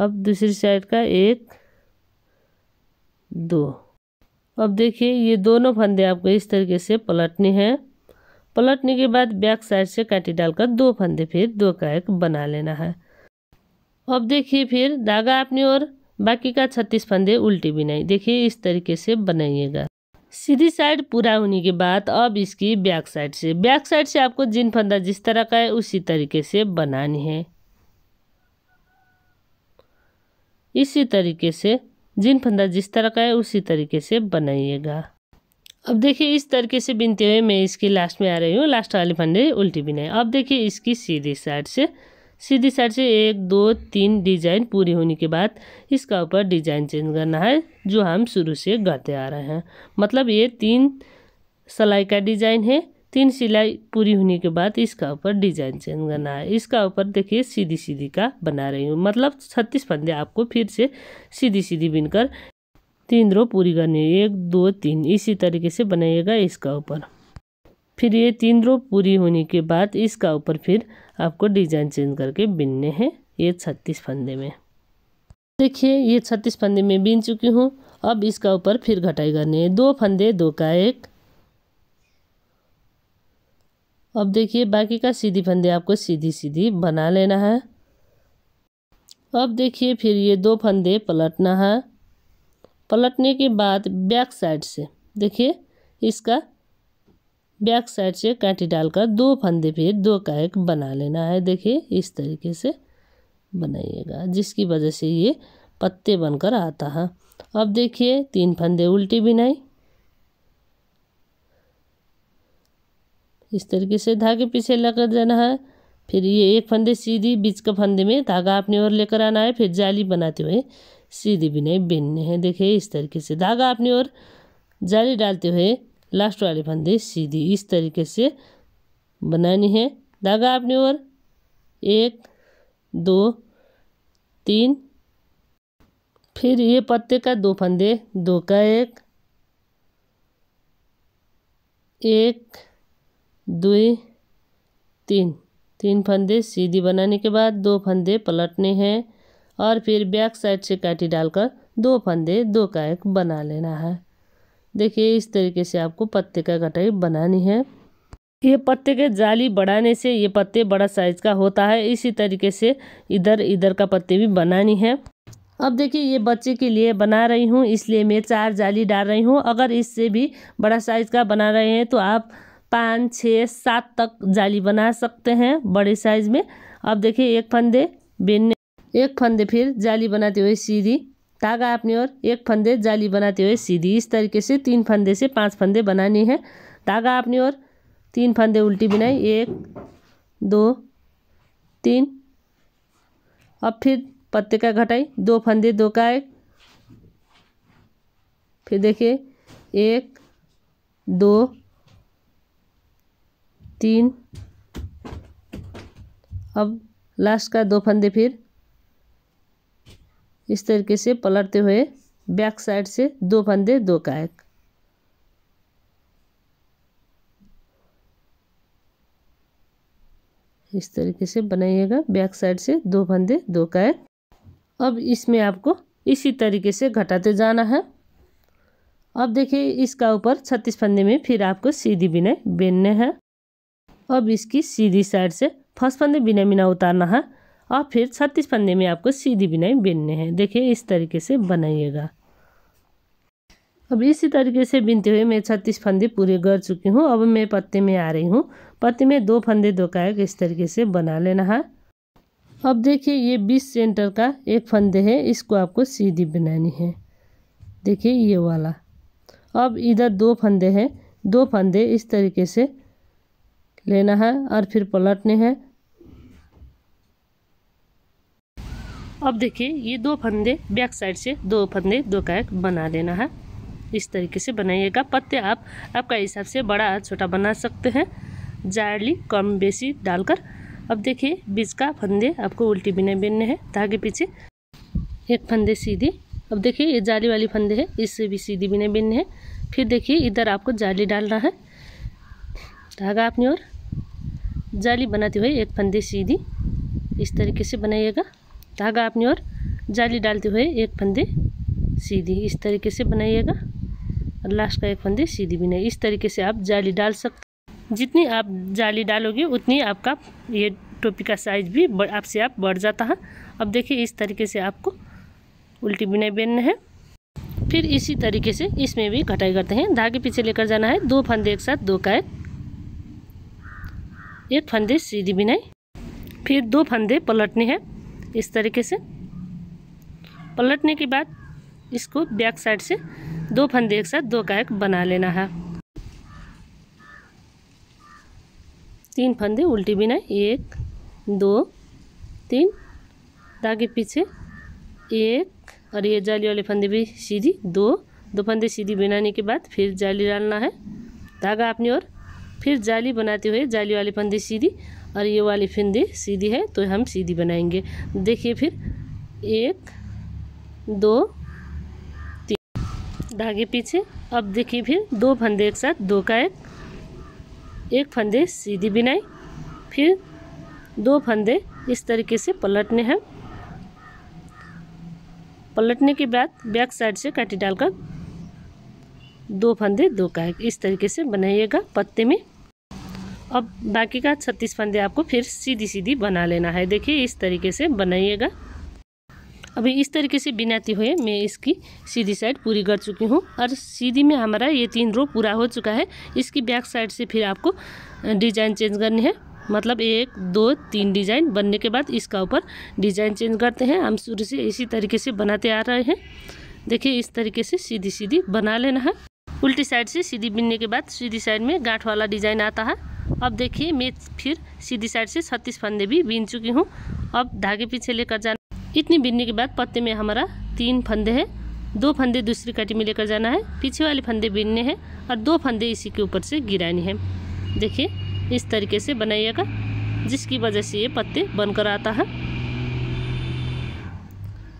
अब दूसरी साइड का एक दो अब देखिए ये दोनों फंदे आपको इस तरीके से पलटने हैं पलटने के बाद बैक साइड से कांटी डालकर दो फंदे फिर दो का एक बना लेना है अब देखिए फिर धागा अपनी ओर बाकी का छत्तीस फंदे उल्टी बिनाई देखिए इस तरीके से बनाइएगा सीधी साइड पूरा होने के बाद अब इसकी बैक साइड से बैक साइड से आपको जिन फंदा जिस तरह का है उसी तरीके से बनानी है इसी तरीके से जिन फंदा जिस तरह का है उसी तरीके से बनाइएगा अब देखिए इस तरीके से बिनते हुए मैं इसकी लास्ट में आ रही हूँ लास्ट वाले फंदे उल्टी बिनाई अब देखिए इसकी सीधी साइड से सीधी साइड से एक दो तीन डिजाइन पूरी होने के बाद इसका ऊपर डिजाइन चेंज करना है जो हम शुरू से करते आ रहे हैं मतलब ये तीन सिलाई का डिजाइन है तीन सिलाई पूरी होने के बाद इसका ऊपर डिजाइन चेंज करना है इसका ऊपर देखिए सीधी सीधी का बना रही हूँ मतलब छत्तीस फंदे आपको फिर से सीधी सीधी बिनकर तीन रो पूरी करनी है एक दो तीन इसी तरीके से बनाइएगा इसका ऊपर फिर ये तीन रो पूरी होने के बाद इसका ऊपर फिर आपको डिजाइन चेंज करके बिनने हैं ये छत्तीस फंदे में देखिए ये छत्तीस फंदे में बीन चुकी हूँ अब इसका ऊपर फिर घटाई करनी है दो फंदे दो का एक अब देखिए बाकी का सीधी फंदे आपको सीधी सीधी बना लेना है अब देखिए फिर ये दो फंदे पलटना है पलटने के बाद बैक साइड से देखिए इसका बैक साइड से कांटी डालकर दो फंदे फिर दो का एक बना लेना है देखिए इस तरीके से बनाइएगा जिसकी वजह से ये पत्ते बनकर आता है अब देखिए तीन फंदे उल्टी बिनाई इस तरीके से धागे पीछे लगा जाना है फिर ये एक फंदे सीधी बीच के फंदे में धागा अपनी ओर लेकर आना है फिर जाली बनाते हुए सीधी बिनाई बिनने हैं देखिए इस तरीके से धागा अपनी ओर जाली डालते हुए लास्ट वाली फंदे सीधी इस तरीके से बनानी है धागा आपने और एक दो तीन फिर ये पत्ते का दो फंदे दो का एक एक दो तीन तीन फंदे सीधी बनाने के बाद दो फंदे पलटने हैं और फिर बैक साइड से काटी डालकर दो फंदे दो का एक बना लेना है देखिए इस तरीके से आपको पत्ते का कटाई बनानी है ये पत्ते के जाली बढ़ाने से ये पत्ते बड़ा साइज का होता है इसी तरीके से इधर इधर का पत्ते भी बनानी है अब देखिए ये बच्चे के लिए बना रही हूँ इसलिए मैं चार जाली डाल रही हूँ अगर इससे भी बड़ा साइज का बना रहे हैं तो आप पाँच छः सात तक जाली बना सकते हैं बड़े साइज में अब देखिए एक फंदे बिन एक फंदे फिर जाली बनाते हुए सीधी धागा अपनी ओर एक फंदे जाली बनाते हुए सीधी इस तरीके से तीन फंदे से पांच फंदे बनाने हैं धागा अपनी ओर तीन फंदे उल्टी बिनाई एक दो तीन अब फिर पत्ते का घटाई दो फंदे दो का एक फिर देखिए एक दो तीन अब लास्ट का दो फंदे फिर इस तरीके से पलटते हुए बैक साइड से दो फंदे दो एक इस तरीके से बनाइएगा बैक साइड से दो फंदे दो एक अब इसमें आपको इसी तरीके से घटाते जाना है अब देखिए इसका ऊपर छत्तीस फंदे में फिर आपको सीधी बिनाई बिनने हैं अब इसकी सीधी साइड से फर्स्ट फंदे बिना बिना उतारना है और फिर छत्तीस फंदे में आपको सीधी बिनाई बिनने हैं देखिए इस तरीके से बनाइएगा अब इसी तरीके से बिनते हुए मैं छत्तीस फंदे पूरे कर चुकी हूँ अब मैं पत्ते में आ रही हूँ पत्ते में दो फंदे दो कायक इस तरीके से बना लेना है अब देखिए ये बीस सेंटर का एक फंदे है इसको आपको सीधी बनानी है देखिए ये वाला अब इधर दो फंदे हैं दो फंदे इस तरीके से लेना है और फिर पलटने हैं अब देखिए ये दो फंदे बैक साइड से दो फंदे दो का एक बना लेना है इस तरीके से बनाइएगा पत्ते आप आपका हिसाब से बड़ा छोटा बना सकते हैं जाली कम बेसी डालकर अब देखिए बीच का फंदे आपको उल्टी बिना बिनने हैं धागे पीछे एक फंदे सीधी अब देखिए ये जाली वाली फंदे है इससे भी सीधी बिना बिनने हैं फिर देखिए इधर आपको जाली डालना है धागा अपनी ओर जाली बनाते हुए एक फंदे सीधी इस तरीके से बनाइएगा धागा आपने और जाली डालते हुए एक फंदे सीधी इस तरीके से बनाइएगा और लास्ट का एक फंदे सीधी बिनाई इस तरीके से आप जाली डाल सकते जितनी आप जाली डालोगे उतनी आपका ये टोपी का साइज भी आपसे आप बढ़ जाता है अब देखिए इस तरीके से आपको उल्टी बिनाई बिनना है फिर इसी तरीके से इसमें भी कटाई करते हैं धागे पीछे लेकर जाना है दो फंदे एक साथ दो का एक फंदे सीधी बिनाई फिर दो फंदे पलटने हैं इस तरीके से पलटने के बाद इसको बैक साइड से दो फंदे एक साथ दो एक बना लेना है तीन फंदे उल्टी बिना एक दो तीन धागे पीछे एक और ये जाली वाले फंदे भी सीधी दो दो फंदे सीधी बनाने के बाद फिर जाली डालना है धागा अपनी ओर फिर जाली बनाते हुए जाली वाले फंदे सीधी और ये वाली फिंदी सीधी है तो हम सीधी बनाएंगे देखिए फिर एक दो तीन धागे पीछे अब देखिए फिर दो फंदे एक साथ दो का एक एक फंदे सीधी बिनाई फिर दो फंदे इस तरीके से पलटने हैं पलटने के बाद बैक साइड से काटी डालकर दो फंदे दो का एक इस तरीके से बनाइएगा पत्ते में अब बाकी का छत्तीस फंदे आपको फिर सीधी सीधी बना लेना है देखिए इस तरीके से बनाइएगा अभी इस तरीके से बिनाते हुए मैं इसकी सीधी साइड पूरी कर चुकी हूँ और सीधी में हमारा ये तीन रो पूरा हो चुका है इसकी बैक साइड से फिर आपको डिजाइन चेंज करनी है मतलब एक दो तीन डिज़ाइन बनने के बाद इसका ऊपर डिज़ाइन चेंज करते हैं हम शुरू से इसी तरीके से बनाते आ रहे हैं देखिए इस तरीके से सीधी सीधी बना लेना है उल्टी साइड से सीधी बिनने के बाद सीधी साइड में गांठ वाला डिज़ाइन आता है अब देखिए मैं फिर सीधी साइड से छत्तीस फंदे भी बीन चुकी हूँ अब धागे पीछे लेकर जाना इतनी बीनने के बाद पत्ते में हमारा तीन फंदे हैं दो फंदे दूसरी कटी में लेकर जाना है पीछे वाले फंदे बीनने हैं और दो फंदे इसी के ऊपर से गिराने है देखिए इस तरीके से बनाइएगा जिसकी वजह से ये पत्ते बनकर आता है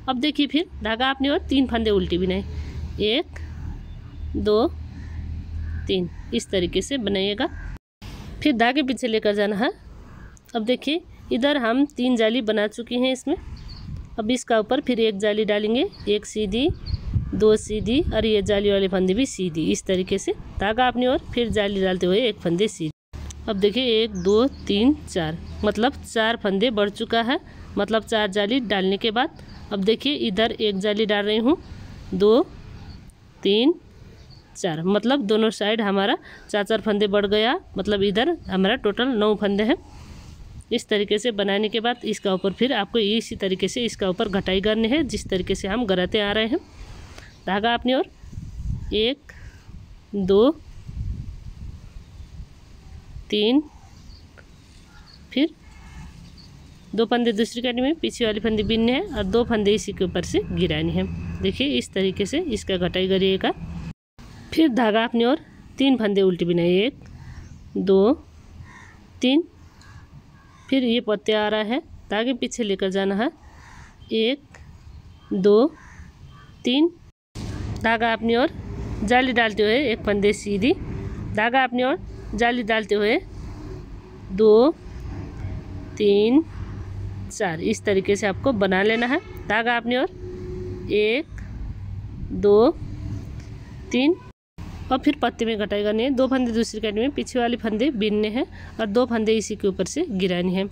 अब देखिए फिर धागा आपने और तीन फंदे उल्टी बनाए एक दो तीन इस तरीके से बनाइएगा फिर धागे पीछे लेकर जाना है अब देखिए इधर हम तीन जाली बना चुके हैं इसमें अब इसका ऊपर फिर एक जाली डालेंगे एक सीधी दो सीधी और ये जाली वाले फंदे भी सीधी इस तरीके से धागा अपनी ओर फिर जाली डालते हुए एक फंदे सीधी अब देखिए एक दो तीन चार मतलब चार फंदे बढ़ चुका है मतलब चार जाली डालने के बाद अब देखिए इधर एक जाली डाल रही हूँ दो तीन चार मतलब दोनों साइड हमारा चार चार फंदे बढ़ गया मतलब इधर हमारा टोटल नौ फंदे हैं इस तरीके से बनाने के बाद इसका ऊपर फिर आपको इसी तरीके से इसका ऊपर घटाई करनी है जिस तरीके से हम गराते आ रहे हैं धागा अपनी ओर एक दो तीन फिर दो फंदे दूसरी कैंडी में पीछे वाली फंदे बिनने हैं और दो फंदे इसी के ऊपर से गिरानी है देखिए इस तरीके से इसका घटाई करिएगा फिर धागा अपनी ओर तीन फंदे उल्टे बिना एक दो तीन फिर ये पत्ते आ रहा है धागे पीछे लेकर जाना है एक दो तीन धागा अपनी ओर जाली डालते हुए एक फंदे सीधी धागा अपनी ओर जाली डालते हुए दो तीन चार इस तरीके से आपको बना लेना है धागा अपनी ओर एक दो तीन और फिर पत्ते में कटाई करनी है दो फंदे दूसरी कट में पीछे वाले फंदे बिनने हैं और दो फंदे इसी के ऊपर से गिराने हैं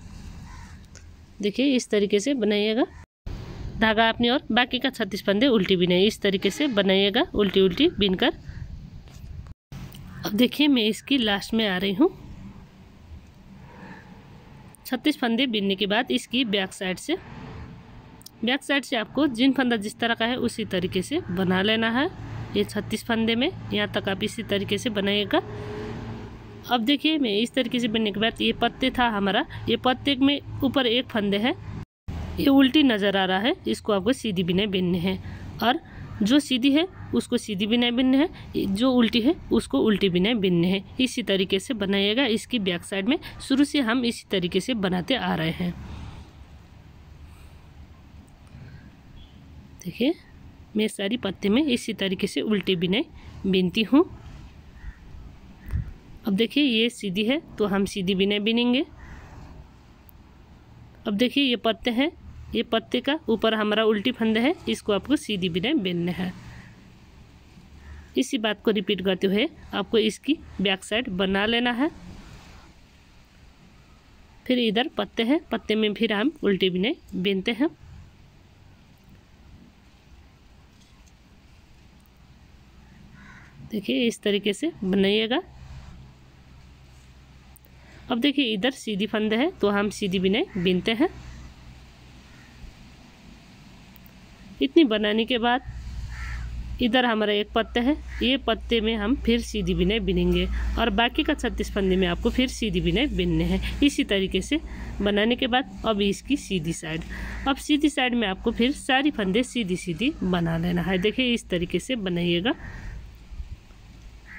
देखिए इस तरीके से बनाइएगा धागा आपने और बाकी का छत्तीस फंदे उल्टी बिने इस तरीके से बनाइएगा उल्टी उल्टी बिनकर अब देखिए मैं इसकी लास्ट में आ रही हूँ छत्तीस फंदे बिनने के बाद इसकी बैक साइड से बैक साइड से आपको जिन फंदा जिस तरह का है उसी तरीके से बना लेना है ये छत्तीस फंदे में यहाँ तक आप इसी तरीके से बनाइएगा अब देखिए मैं इस तरीके से बनने के बाद ये पत्ते था हमारा ये पत्ते में ऊपर एक फंदे है ये उल्टी नज़र आ रहा है इसको आपको सीधी बिनाई बिनने हैं और जो सीधी है उसको सीधी बिनाई बिनने है जो उल्टी है उसको उल्टी बिनाई बिनने हैं इसी तरीके से बनाइएगा इसकी बैक साइड में शुरू से हम इसी तरीके से बनाते आ रहे हैं देखिए मैं सारी पत्ते में इसी तरीके से उल्टी बिनाई बीनती हूँ अब देखिए ये सीधी है तो हम सीधी बिनाई बीनेंगे अब देखिए ये पत्ते हैं ये पत्ते का ऊपर हमारा उल्टी फंदा है इसको आपको सीधी बिनाई बीनना है इसी बात को रिपीट करते हुए आपको इसकी बैक साइड बना लेना है फिर इधर पत्ते हैं पत्ते में फिर हम उल्टी बिनाई बीनते हैं देखिए इस तरीके से बनाइएगा अब देखिए इधर सीधी फंदे है तो हम सीधी बिनाई बीनते हैं इतनी बनाने के बाद इधर हमारा एक पत्ते है ये पत्ते में हम फिर सीधी बिनाई बिनेंगे और बाकी का छत्तीस फंदे में आपको फिर सीधी बिनाई बिनने हैं इसी तरीके से बनाने के बाद अब इसकी सीधी साइड अब सीधी साइड में आपको फिर सारी फंदे सीधी सीधी बना लेना है देखिए इस तरीके से बनाइएगा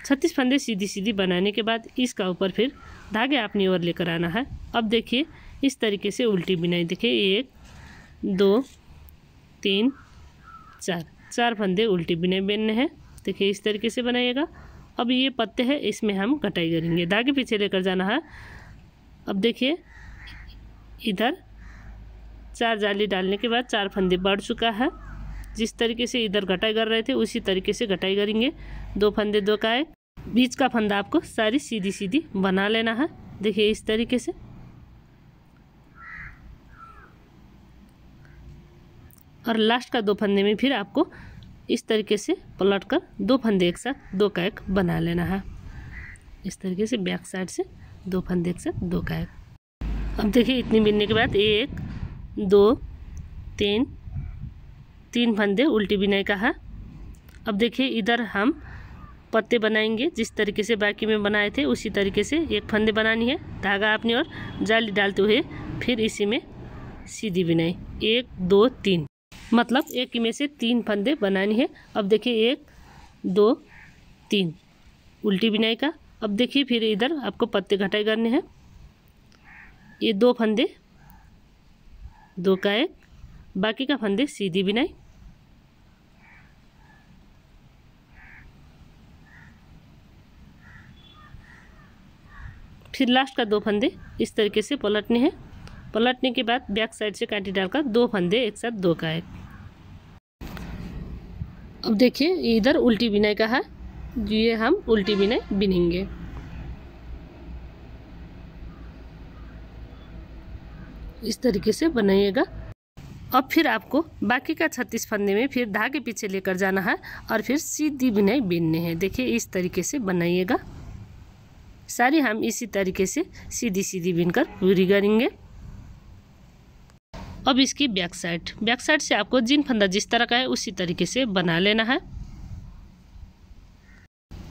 छत्तीस फंदे सीधी सीधी बनाने के बाद इसका ऊपर फिर धागे अपनी ओर लेकर आना है अब देखिए इस तरीके से उल्टी बिनाई देखिए एक दो तीन चार चार फंदे उल्टी बिनाई बनने हैं देखिए इस तरीके से बनाइएगा अब ये पत्ते हैं इसमें हम कटाई करेंगे धागे पीछे लेकर जाना है अब देखिए इधर चार जाली डालने के बाद चार फंदे बढ़ चुका है जिस तरीके से इधर घटाई कर रहे थे उसी तरीके से घटाई करेंगे दो फंदे दो का एक बीच का फंदा आपको सारी सीधी सीधी बना लेना है देखिए इस तरीके से और लास्ट का दो फंदे में फिर आपको इस तरीके से पलट कर दो फंदे एक साथ दो का एक बना लेना है इस तरीके से बैक साइड से दो फंदे एक साथ दो का एक अब देखिए इतनी बिनने के बाद एक दो तीन तीन फंदे उल्टी बिनाई का है अब देखिए इधर हम पत्ते बनाएंगे जिस तरीके से बाकी में बनाए थे उसी तरीके से एक फंदे बनानी है धागा आपने और जाली डालते हुए फिर इसी में सीधी बिनाई एक दो तीन मतलब एक में से तीन फंदे बनानी है अब देखिए एक दो तीन उल्टी बिनाई का अब देखिए फिर इधर आपको पत्ते घटाई करने हैं ये दो फंदे दो का एक बाकी का फंदे सीधी बिनाई फिर लास्ट का दो फंदे इस तरीके से पलटने हैं पलटने के बाद बैक साइड से कांटी डालकर दो फंदे एक साथ दो का एक अब देखिए इधर उल्टी बिनाई का है ये हम उल्टी बिनाई बिनेंगे इस तरीके से बनाइएगा अब फिर आपको बाकी का छत्तीस फंदे में फिर धागे पीछे लेकर जाना है और फिर सीधी बिनाई बीनने हैं देखिए इस तरीके से बनाइएगा सारी हम इसी तरीके से सीधी सीधी बिनकर पूरी करेंगे अब इसकी बैक साइड बैक साइड से आपको जिन फंदा जिस तरह का है उसी तरीके से बना लेना है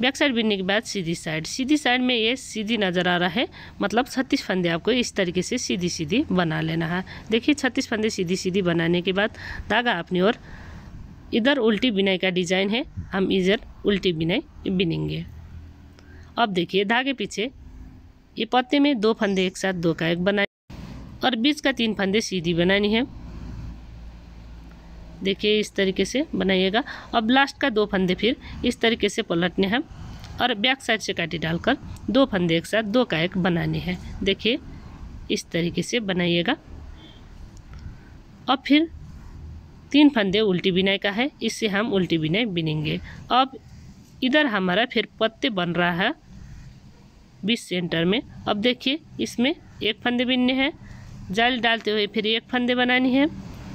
बैक साइड बिनने के बाद सीधी साइड सीधी साइड में ये सीधी नज़र आ रहा है मतलब छत्तीस फंदे आपको इस तरीके से सीधी सीधी बना लेना है देखिए छत्तीस फंदे सीधी सीधी बनाने के बाद धागा अपनी ओर इधर उल्टी बिनाई का डिज़ाइन है हम इधर उल्टी बिनाई बिनेंगे अब देखिए धागे पीछे ये पत्ते में दो फंदे एक साथ दो का एक बनाए और बीच का तीन फंदे सीधी बनानी है देखिए इस तरीके से बनाइएगा अब लास्ट का दो फंदे फिर इस तरीके से पलटने हैं और बैक साइड से काटी डालकर दो फंदे एक साथ दो का एक बनाने हैं देखिए इस तरीके से बनाइएगा अब फिर तीन फंदे उल्टी बिनाई का है इससे हम उल्टी बिनाई बिनेंगे अब इधर हमारा फिर पत्ते बन रहा है बीस सेंटर में अब देखिए इसमें एक फंदे बिनने हैं जाली डालते हुए फिर एक फंदे बनानी है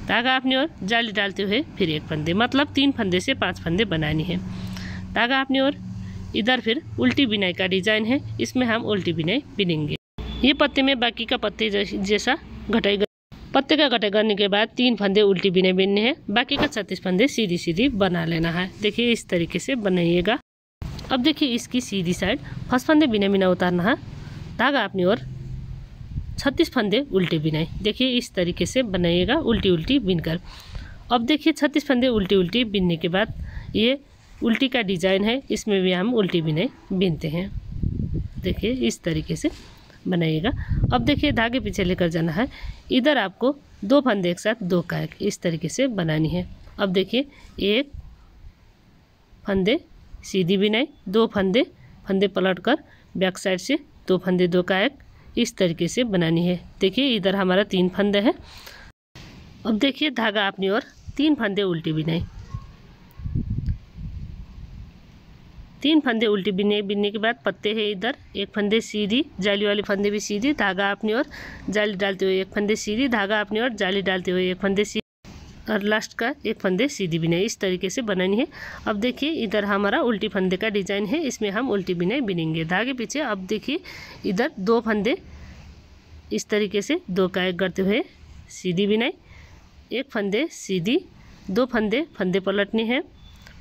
धागा अपनी ओर जाली डालते हुए फिर एक फंदे मतलब तीन फंदे से पांच फंदे बनानी है धागा अपनी ओर इधर फिर उल्टी बिनाई का डिज़ाइन है इसमें हम उल्टी बिनाई बिनेंगे ये पत्ते में बाकी का पत्ते जैसा घटाई पत्ते का घटाई करने के बाद तीन फंदे उल्टी बिनाई बिनने हैं बाकी का छत्तीस फंदे सीधी सीधी बना लेना है देखिए इस तरीके से बनाइएगा अब देखिए इसकी सीधी साइड फर्स्ट फंदे बिना बिना उतारना है धागा आपने और छत्तीस फंदे उल्टे बिनाए देखिए इस तरीके से बनाइएगा उल्टी उल्टी बिनकर अब देखिए छत्तीस फंदे उल्टी उल्टी बिनने के बाद ये उल्टी का डिज़ाइन है इसमें भी हम उल्टी बिनाई बिनते हैं देखिए इस तरीके से बनाइएगा अब देखिए धागे पीछे लेकर जाना है इधर आपको दो फंदे एक साथ दो एक इस तरीके से बनानी है अब देखिए एक फंदे सीधी बिनाई दो फंदे फंदे पलट कर बैक साइड से दो फंदे दो का एक इस तरीके से बनानी है देखिए इधर हमारा तीन फंदे है अब देखिए धागा अपनी ओर तीन फंदे उल्टी बिनाई तीन फंदे उल्टी बिने बिनने के बाद पत्ते हैं इधर एक फंदे सीधी जाली वाले फंदे भी सीधी धागा अपनी ओर जाली डालते हुए एक फंदे सीधी धागा अपनी ओर जाली डालते हुए एक फंदे सीधी और लास्ट का एक फंदे सीधी बिनाई इस तरीके से बनानी है अब देखिए इधर हमारा उल्टी फंदे का डिज़ाइन है इसमें हम उल्टी बिनाई बिनेंगे धागे पीछे अब देखिए इधर दो फंदे इस तरीके से दो काय करते हुए सीधी बिनाई एक फंदे सीधी दो फंदे फंदे पलटने हैं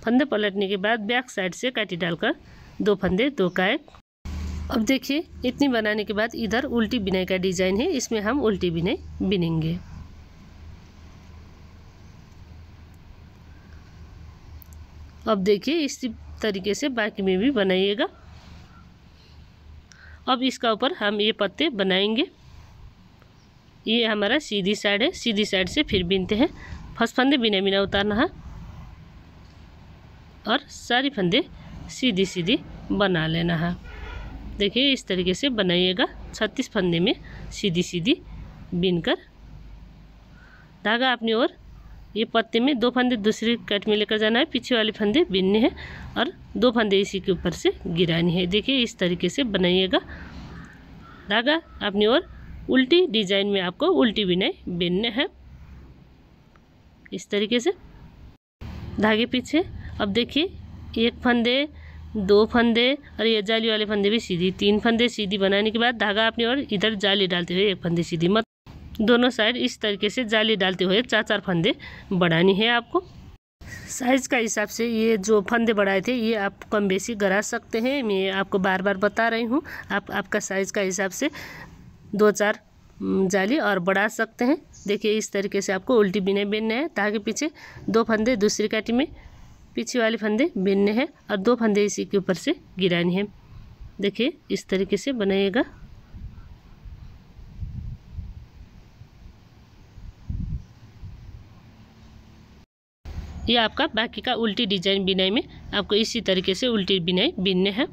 फंदे पलटने के बाद बैक साइड से काटी डालकर दो फंदे दो काय अब देखिए इतनी बनाने के बाद इधर उल्टी बिनाई का डिज़ाइन है इसमें हम उल्टी बिनाई बिनेंगे अब देखिए इसी तरीके से बाकी में भी बनाइएगा अब इसका ऊपर हम ये पत्ते बनाएंगे ये हमारा सीधी साइड है सीधी साइड से फिर बीनते हैं फर्स्ट फंदे बिना बिना उतारना है और सारी फंदे सीधी सीधी बना लेना है देखिए इस तरीके से बनाइएगा छत्तीस फंदे में सीधी सीधी बीन कर धागा अपनी ओर ये पत्ते में दो फंदे दूसरे कट में लेकर जाना है पीछे वाले फंदे बिनने हैं और दो फंदे इसी के ऊपर से गिरानी है देखिए इस तरीके से बनाइएगा धागा अपनी ओर उल्टी डिजाइन में आपको उल्टी बिनाई बिनने हैं इस तरीके से धागे पीछे अब देखिए एक फंदे दो फंदे और ये जाली वाले फंदे भी सीधी तीन फंदे सीधी बनाने के बाद धागा अपनी और इधर जाली डालते हुए एक फंदे सीधी मत दोनों साइड इस तरीके से जाली डालते हुए चार चार फंदे बढ़ानी है आपको साइज़ का हिसाब से ये जो फंदे बढ़ाए थे ये आप कम बेसी गरा सकते हैं मैं आपको बार बार बता रही हूँ आप आपका साइज़ का हिसाब से दो चार जाली और बढ़ा सकते हैं देखिए इस तरीके से आपको उल्टी बिने बिनने हैं ताकि पीछे दो फंदे दूसरी काटी में पीछे वाले फंदे बिनने हैं और दो फंदे इसी के ऊपर से गिरानी है देखिए इस तरीके से बनाइएगा ये आपका बाकी का उल्टी डिजाइन बिनाई में आपको इसी तरीके से उल्टी बिनाई बिनने हैं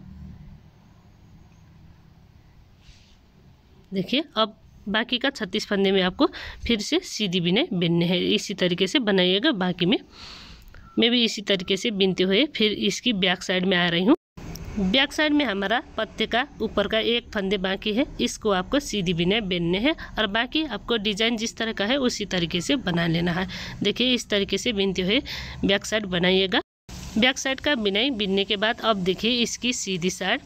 देखिए अब बाकी का छत्तीस फंदे में आपको फिर से सीधी बिनाई बिनने हैं इसी तरीके से बनाइएगा बाकी में मैं भी इसी तरीके से बिनते हुए फिर इसकी बैक साइड में आ रही हूँ बैक साइड में हमारा पत्ते का ऊपर का एक फंदे बाकी है इसको आपको सीधी बिना बेनने हैं और बाकी आपको डिजाइन जिस तरह का है उसी तरीके से बना लेना है देखिए इस तरीके से बिनते हुए बैक साइड बनाइएगा बैक साइड का बिनाई बिनने के बाद अब देखिए इसकी सीधी साइड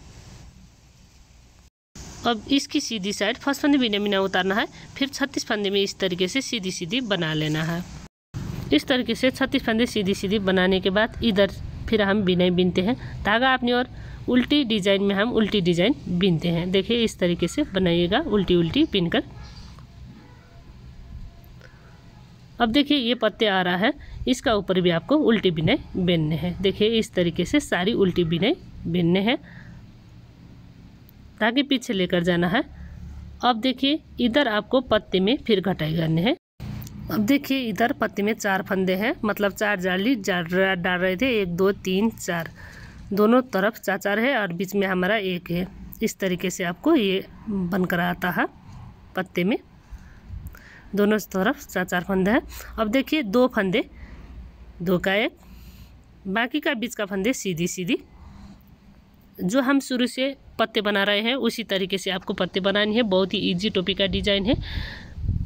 अब इसकी सीधी साइड फर्स्ट फंदे बिना बिना उतारना है फिर छत्तीस फंदे में इस तरीके से सीधी सीधी बना लेना है इस तरीके से छत्तीस फंदे सीधी सीधी बनाने के बाद इधर फिर हम बिनाई बिनते हैं धागा अपनी और उल्टी डिज़ाइन में हम उल्टी डिज़ाइन बीनते हैं देखिए इस तरीके से बनाइएगा उल्टी उल्टी बीन कर अब देखिए ये पत्ते आ रहा है इसका ऊपर भी आपको उल्टी बिनाई बीनने हैं देखिए इस तरीके से सारी उल्टी बिनाई बीनने हैं ताकि पीछे लेकर जाना है अब देखिए इधर आपको पत्ते में फिर घटाई करने है अब देखिए इधर पत्ते में चार फंदे हैं मतलब चार जाली डाल रहे थे एक दो तीन चार दोनों तरफ चाचार है और बीच में हमारा एक है इस तरीके से आपको ये बनकर आता है पत्ते में दोनों तरफ चार चार फंदे हैं अब देखिए दो फंदे दो का एक बाकी का बीच का फंदे सीधी सीधी जो हम शुरू से पत्ते बना रहे हैं उसी तरीके से आपको पत्ते बनानी है बहुत ही इजी टोपी का डिजाइन है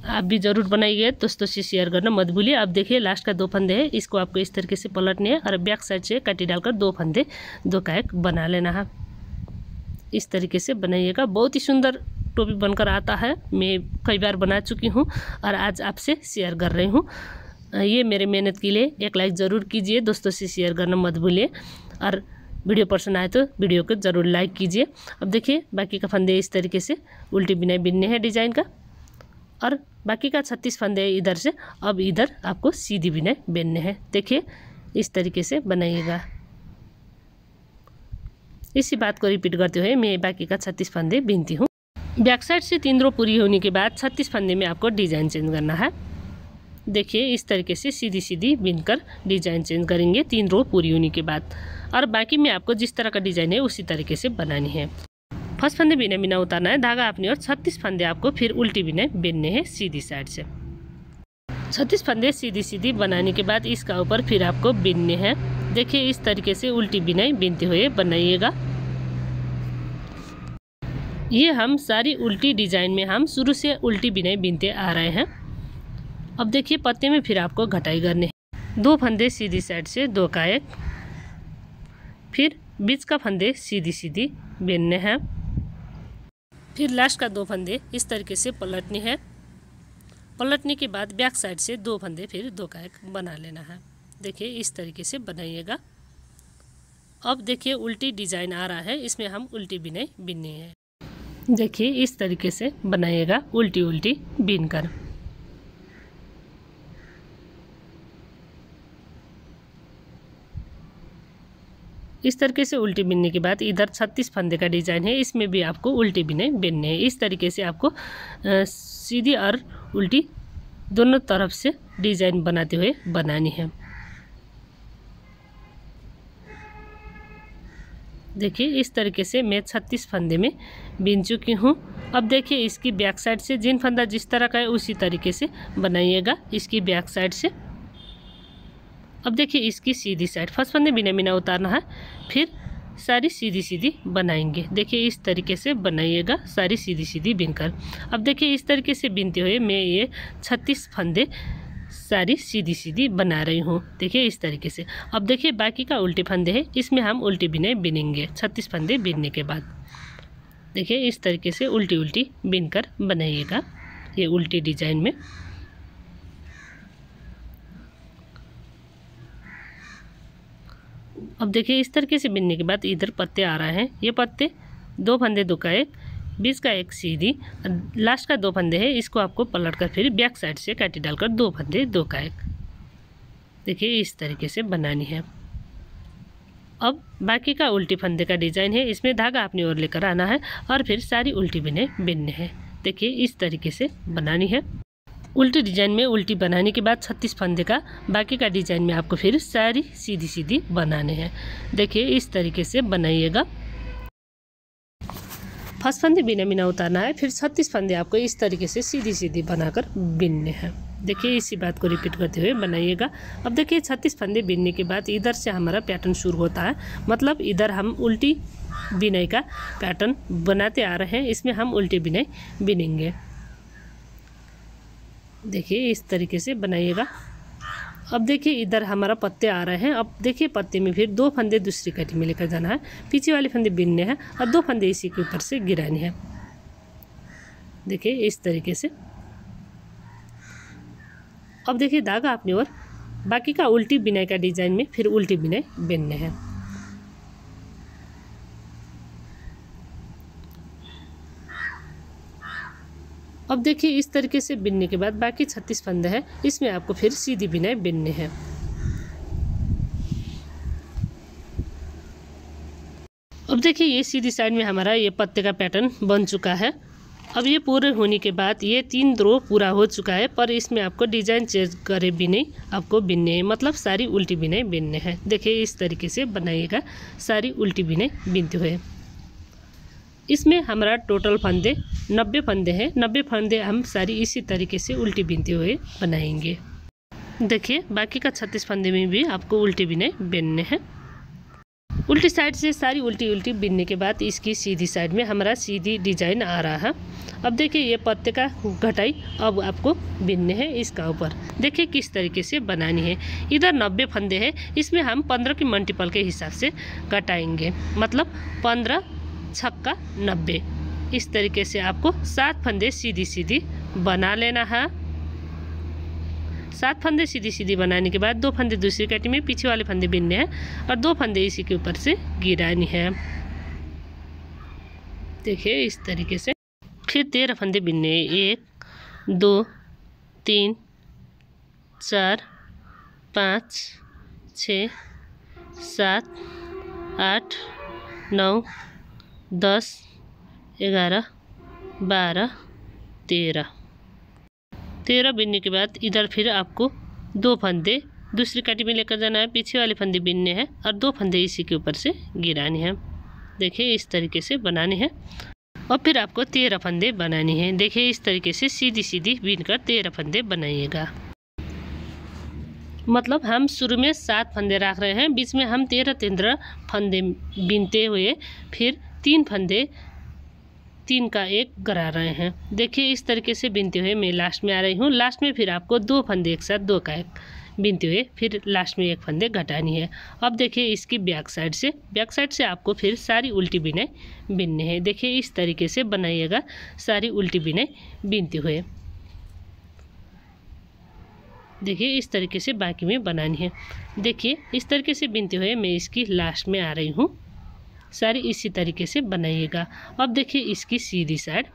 आप भी ज़रूर बनाइए दोस्तों से शेयर करना मत भूलिए आप देखिए लास्ट का दो फंदे है इसको आपको इस तरीके से पलटने हैं और बैक साइड से काटी डालकर दो फंदे दो कायक बना लेना है इस तरीके से बनाइएगा बहुत ही सुंदर टोपी बनकर आता है मैं कई बार बना चुकी हूँ और आज आपसे शेयर कर रही हूँ ये मेरे मेहनत के लिए एक लाइक ज़रूर कीजिए दोस्तों से शेयर करना मत भूलिए और वीडियो पसंद आए तो वीडियो को ज़रूर लाइक कीजिए अब देखिए बाकी का फंदे इस तरीके से उल्टी बिनाई बिनने हैं डिज़ाइन का और बाकी का छत्तीस फंदे इधर से अब इधर आपको सीधी बिने बेनने हैं देखिए इस तरीके से बनाइएगा इसी बात को रिपीट करते हुए मैं बाकी का छत्तीस फंदे बीनती हूँ बैक साइड से तीन रो पूरी होने के बाद छत्तीस फंदे में आपको डिज़ाइन चेंज करना है देखिए इस तरीके से सीधी सीधी कर डिज़ाइन चेंज करेंगे तीन रो पूरी होने के बाद और बाकी में आपको जिस तरह का डिज़ाइन है उसी तरीके से बनानी है फर्स्ट फंदे बिना बिना उतारना है धागा आपने और छत्तीस फंदे आपको फिर उल्टी बिना बिनने हैं सीधी साइड से छत्तीस फंदे सीधी सीधी बनाने के बाद इसका ऊपर फिर आपको बिनने हैं देखिए इस तरीके से उल्टी बिनाई बिनते हुए बनाइएगा ये हम सारी उल्टी डिज़ाइन में हम शुरू से उल्टी बिनाई बिनते आ रहे हैं अब देखिए पत्ते में फिर आपको घटाई करने दो फंदे सीधी साइड से दो का एक फिर बीच का फंदे सीधी सीधी बिनने हैं फिर लास्ट का दो फंदे इस तरीके से पलटने हैं पलटने के बाद बैक साइड से दो फंदे फिर दो का एक बना लेना है देखिए इस तरीके से बनाइएगा अब देखिए उल्टी डिजाइन आ रहा है इसमें हम उल्टी बिनाई बिननी है देखिए इस तरीके से बनाइएगा उल्टी उल्टी बीन कर इस तरीके से उल्टी बिनने के बाद इधर छत्तीस फंदे का डिज़ाइन है इसमें भी आपको उल्टी बिने बिनने हैं इस तरीके से आपको सीधी और उल्टी दोनों तरफ से डिज़ाइन बनाते हुए बनानी है देखिए इस तरीके से मैं छत्तीस फंदे में बिन चुकी हूँ अब देखिए इसकी बैक साइड से जिन फंदा जिस तरह का है उसी तरीके से बनाइएगा इसकी बैक साइड से अब देखिए इसकी सीधी साइड फर्स्ट फंदे बिना बिना उतारना है फिर सारी सीधी सीधी बनाएंगे देखिए इस तरीके से बनाइएगा सारी सीधी सीधी बिनकर अब देखिए इस तरीके से बिनते हुए मैं ये छत्तीस फंदे सारी सीधी सीधी बना रही हूँ देखिए इस तरीके से अब देखिए बाकी का उल्टे फंदे है इसमें हम उल्टी बिने बिनेंगे छत्तीस फंदे बिनने के बाद देखिए इस तरीके से उल्टी उल्टी बिनकर कर बनाइएगा ये उल्टी डिजाइन में अब देखिए इस तरीके से बिनने के बाद इधर पत्ते आ रहा है ये पत्ते दो फंदे दो का एक बीच का एक सीधी लास्ट का दो फंदे है इसको आपको पलट कर फिर बैक साइड से काटी डालकर दो फंदे दो का एक देखिए इस तरीके से बनानी है अब बाकी का उल्टी फंदे का डिज़ाइन है इसमें धागा अपनी ओर लेकर आना है और फिर सारी उल्टी बिने बिनने हैं देखिए इस तरीके से बनानी है उल्टी डिजाइन में उल्टी बनाने के बाद 36 फंदे का बाकी का डिजाइन में आपको फिर सारी सीधी सीधी बनाने हैं देखिए इस तरीके से बनाइएगा फर्स्ट फंदे बिना बिना उतारना है फिर छत्तीस फंदे आपको इस तरीके से सीधी सीधी बनाकर बिनने हैं देखिए इसी बात को रिपीट करते हुए बनाइएगा अब देखिए छत्तीस फंदे बिनने के बाद इधर से हमारा पैटर्न शुरू होता है मतलब इधर हम उल्टी बिनाई का पैटर्न बनाते आ रहे हैं इसमें हम उल्टी बिनाई बिनेंगे देखिए इस तरीके से बनाइएगा अब देखिए इधर हमारा पत्ते आ रहे हैं अब देखिए पत्ते में फिर दो फंदे दूसरी कटी में लेकर जाना है पीछे वाले फंदे बिनने हैं और दो फंदे इसी के ऊपर से गिराने हैं देखिए इस तरीके से अब देखिए धागा अपनी ओर बाकी का उल्टी बिनाई का डिज़ाइन में फिर उल्टी बिनाई बिनने हैं अब देखिए इस तरीके से बिनने के बाद बाकी छत्तीस फंदे हैं इसमें आपको फिर सीधी बिनाई बिनने हैं अब देखिए ये सीधी साइड में हमारा ये पत्ते का पैटर्न बन चुका है अब ये पूरे होने के बाद ये तीन द्रो पूरा हो चुका है पर इसमें आपको डिजाइन चेंज करे बिने आपको बिनने मतलब सारी उल्टी बिनाई बिनने हैं देखिए इस तरीके से बनाइएगा सारी उल्टी बिनाई बिनते हुए इसमें हमारा टोटल फंदे नब्बे फंदे हैं नब्बे फंदे हम सारी इसी तरीके से उल्टी बिनते हुए बनाएंगे देखिए बाकी का छत्तीस फंदे में भी आपको उल्टी बिने बिनने हैं उल्टी साइड से सारी उल्टी उल्टी बिनने के बाद इसकी सीधी साइड में हमारा सीधी डिजाइन आ रहा है अब देखिए ये पत्ते का घटाई अब आपको बिनने हैं इसका ऊपर देखिए किस तरीके से बनानी है इधर नब्बे फंदे हैं इसमें हम पंद्रह के मल्टीपल के हिसाब से घटाएंगे मतलब पंद्रह छक्का नब्बे इस तरीके से आपको सात फंदे सीधी सीधी बना लेना है सात फंदे सीधी सीधी बनाने के बाद दो फंदे दूसरी कैटी में पीछे वाले फंदे बिनने हैं और दो फंदे इसी के ऊपर से गिरानी है देखिए इस तरीके से फिर तेरह फंदे बिनने हैं एक दो तीन चार पाँच छ सात आठ नौ दस ग्यारह बारह तेरह तेरह बिनने के बाद इधर फिर आपको दो फंदे दूसरी काटी में लेकर जाना है पीछे वाले फंदे बिनने हैं और दो फंदे इसी के ऊपर से गिराने हैं देखिए इस तरीके से बनाने हैं और फिर आपको तेरह फंदे बनाने हैं देखिए इस तरीके से सीधी सीधी बीन कर तेरह फंदे बनाइएगा मतलब हम शुरू में सात फंदे रख रहे हैं बीच में हम तेरह तेरह फंदे बीनते हुए फिर तीन फंदे तीन का एक करा रहे हैं देखिए इस तरीके से बिनते हुए मैं लास्ट में आ रही हूँ लास्ट में फिर आपको दो फंदे एक साथ दो का एक बिनते हुए फिर लास्ट में एक फंदे घटानी है अब देखिए इसकी बैक साइड से बैक साइड से आपको फिर सारी उल्टी बिनाई बिननी है देखिए इस तरीके से बनाइएगा सारी उल्टी बिनाई बिनते हुए देखिए इस तरीके से बाकी में बनानी है देखिए इस तरीके से बिनते हुए मैं इसकी लास्ट में आ रही हूँ सारी इसी तरीके से बनाइएगा अब देखिए इसकी सीधी साइड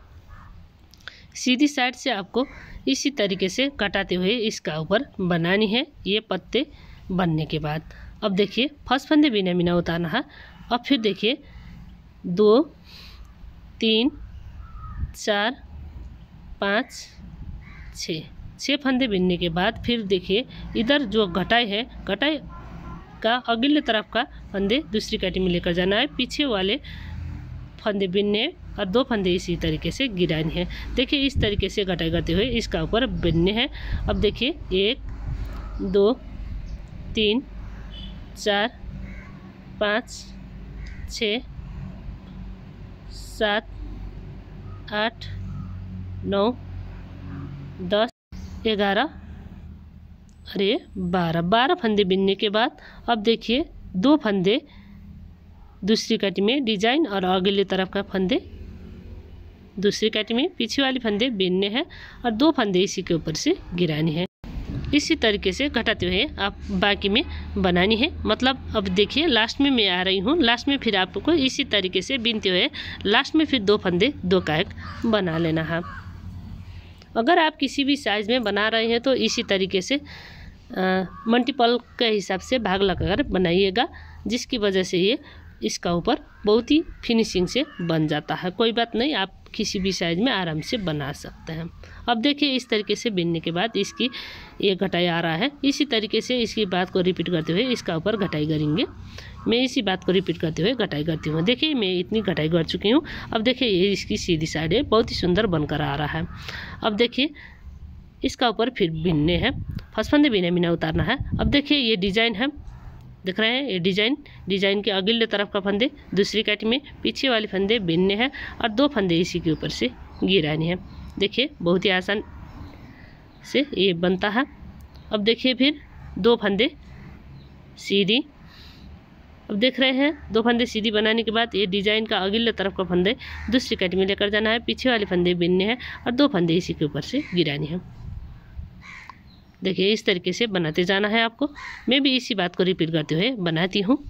सीधी साइड से आपको इसी तरीके से कटाते हुए इसका ऊपर बनानी है ये पत्ते बनने के बाद अब देखिए फर्स्ट फंदे बिना बिना उतारना है अब फिर देखिए दो तीन चार पाँच छः छः फंदे बिनने के बाद फिर देखिए इधर जो घटाई है घटाई का अगले तरफ का फंदे दूसरी काटी में लेकर जाना है पीछे वाले फंदे बिनने और दो फंदे इसी तरीके से गिराने हैं देखिए इस तरीके से कटाई करते हुए इसका ऊपर बिनने हैं अब देखिए एक दो तीन चार पाँच छ सात आठ नौ दस ग्यारह अरे बारह बारह फंदे बिनने के बाद अब देखिए दो फंदे दूसरी कट में डिजाइन और अगले तरफ का फंदे दूसरी कट में पीछे वाले फंदे बिनने हैं और दो फंदे इसी के ऊपर से गिराने हैं इसी तरीके से घटाते हुए आप बाकी में बनानी है मतलब अब देखिए लास्ट में मैं आ रही हूँ लास्ट में फिर आपको इसी तरीके से बिनते हुए लास्ट में फिर दो फंदे दो कायक बना लेना है अगर आप किसी भी साइज़ में बना रहे हैं तो इसी तरीके से मल्टीपल के हिसाब से भाग लगाकर बनाइएगा जिसकी वजह से ये इसका ऊपर बहुत ही फिनिशिंग से बन जाता है कोई बात नहीं आप किसी भी साइज में आराम से बना सकते हैं अब देखिए इस तरीके से बिनने के बाद इसकी ये घटाई आ रहा है इसी तरीके से इसकी बात को रिपीट करते हुए इसका ऊपर घटाई करेंगे मैं इसी बात को रिपीट करते हुए कटाई करती हूँ देखिए मैं इतनी कटाई कर चुकी हूँ अब देखिए ये इसकी सीधी साइड है बहुत ही सुंदर बनकर आ रहा है अब देखिए इसका ऊपर फिर बिनने हैं फसफंदे बिना बिना उतारना है अब देखिए ये डिज़ाइन है देख रहे हैं ये डिजाइन डिजाइन के अगले तरफ का फंदे दूसरी काटी में पीछे वाले फंदे बिनने हैं और दो फंदे इसी के ऊपर से गिराने हैं देखिए बहुत ही आसान से ये बनता है अब देखिए फिर दो फंदे सीधी अब देख रहे हैं दो फंदे सीधी बनाने के बाद ये डिजाइन का अगले तरफ का फंदे दूसरी कट में लेकर जाना है पीछे वाले फंदे बिनने हैं और दो फंदे इसी के ऊपर से गिराने हैं देखिए इस तरीके से बनाते जाना है आपको मैं भी इसी बात को रिपीट करते हुए बनाती हूँ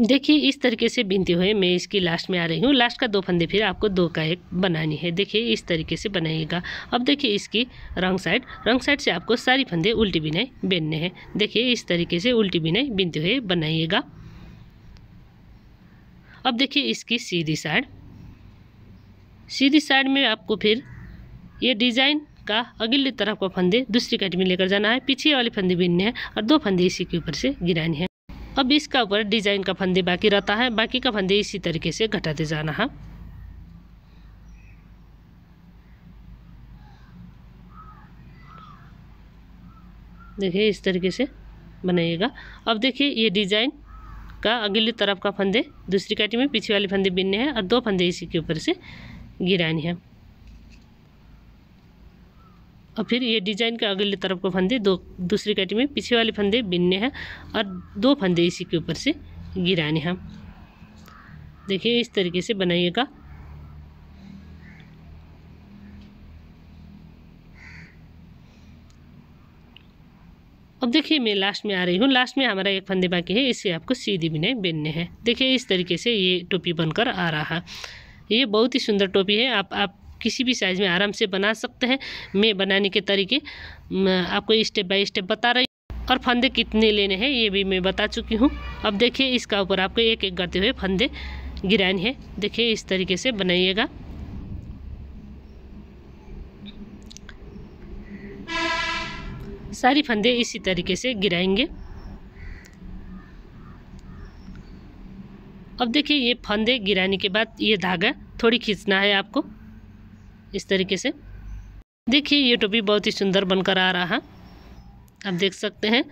देखिए इस तरीके से बिनती हुए मैं इसकी लास्ट में आ रही हूँ लास्ट का दो फंदे फिर आपको दो का एक बनानी है देखिए इस तरीके से बनाइएगा अब देखिए इसकी रंग साइड रंग साइड से आपको सारी फंदे उल्टी बिनाई बिनने हैं देखिए इस तरीके से उल्टी बिनाई बिनते हुए बनाइएगा अब देखिए इसकी सीधी साइड सीधी साइड में आपको फिर ये डिज़ाइन का अगले तरफ का फंदे दूसरी कट में लेकर जाना है पीछे वाले फंदे बिनने हैं और दो फंदे इसी के ऊपर से गिराने है अब इसका ऊपर डिज़ाइन का फंदे बाकी रहता है बाकी का फंदे इसी तरीके से घटाते जाना है देखिए इस तरीके से बनाइएगा अब देखिए ये डिज़ाइन का अगली तरफ का फंदे दूसरी काटी में पीछे वाले फंदे बिनने हैं और दो फंदे इसी के ऊपर से गिराने हैं और फिर ये डिजाइन के अगले तरफ को फंदे दो दूसरी काटी में पीछे वाले फंदे बिनने हैं और दो फंदे इसी के ऊपर से गिराने हैं देखिए इस तरीके से बनाइएगा अब देखिए मैं लास्ट में आ रही हूँ लास्ट में हमारा एक फंदे बाकी है इसे आपको सीधी बिनाई बिनने हैं देखिए इस तरीके से ये टोपी बनकर आ रहा है ये बहुत ही सुंदर टोपी है आप आप किसी भी साइज़ में आराम से बना सकते हैं मैं बनाने के तरीके आपको स्टेप बाय स्टेप बता रही हूँ और फंदे कितने लेने हैं ये भी मैं बता चुकी हूँ अब देखिए इसका ऊपर आपको एक एक करते हुए फंदे गिराने हैं देखिए इस तरीके से बनाइएगा सारी फंदे इसी तरीके से गिराएंगे अब देखिए ये फंदे गिराने के बाद ये धागा थोड़ी खींचना है आपको इस तरीके से देखिए ये टोपी बहुत ही सुंदर बनकर आ रहा है आप देख सकते हैं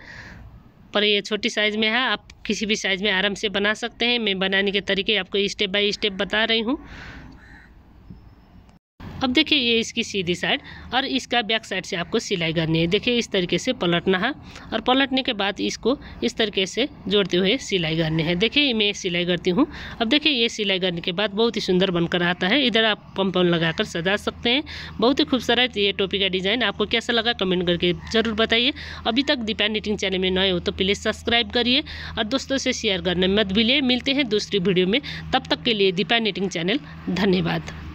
पर ये छोटी साइज़ में है आप किसी भी साइज़ में आराम से बना सकते हैं मैं बनाने के तरीके आपको स्टेप बाय स्टेप बता रही हूँ अब देखिए ये इसकी सीधी साइड और इसका बैक साइड से आपको सिलाई करनी है देखिए इस तरीके से पलटना है और पलटने के बाद इसको इस तरीके से जोड़ते हुए सिलाई करनी है देखिए मैं सिलाई करती हूँ अब देखिए ये सिलाई करने के बाद बहुत ही सुंदर बनकर आता है इधर आप लगा लगाकर सजा सकते हैं बहुत ही खूबसूरत ये टोपी का डिज़ाइन आपको कैसा लगा कमेंट करके ज़रूर बताइए अभी तक दीपा निटिंग चैनल में नए हो तो प्लीज़ सब्सक्राइब करिए और दोस्तों से शेयर करने मत भी मिलते हैं दूसरी वीडियो में तब तक के लिए दीपा निटिंग चैनल धन्यवाद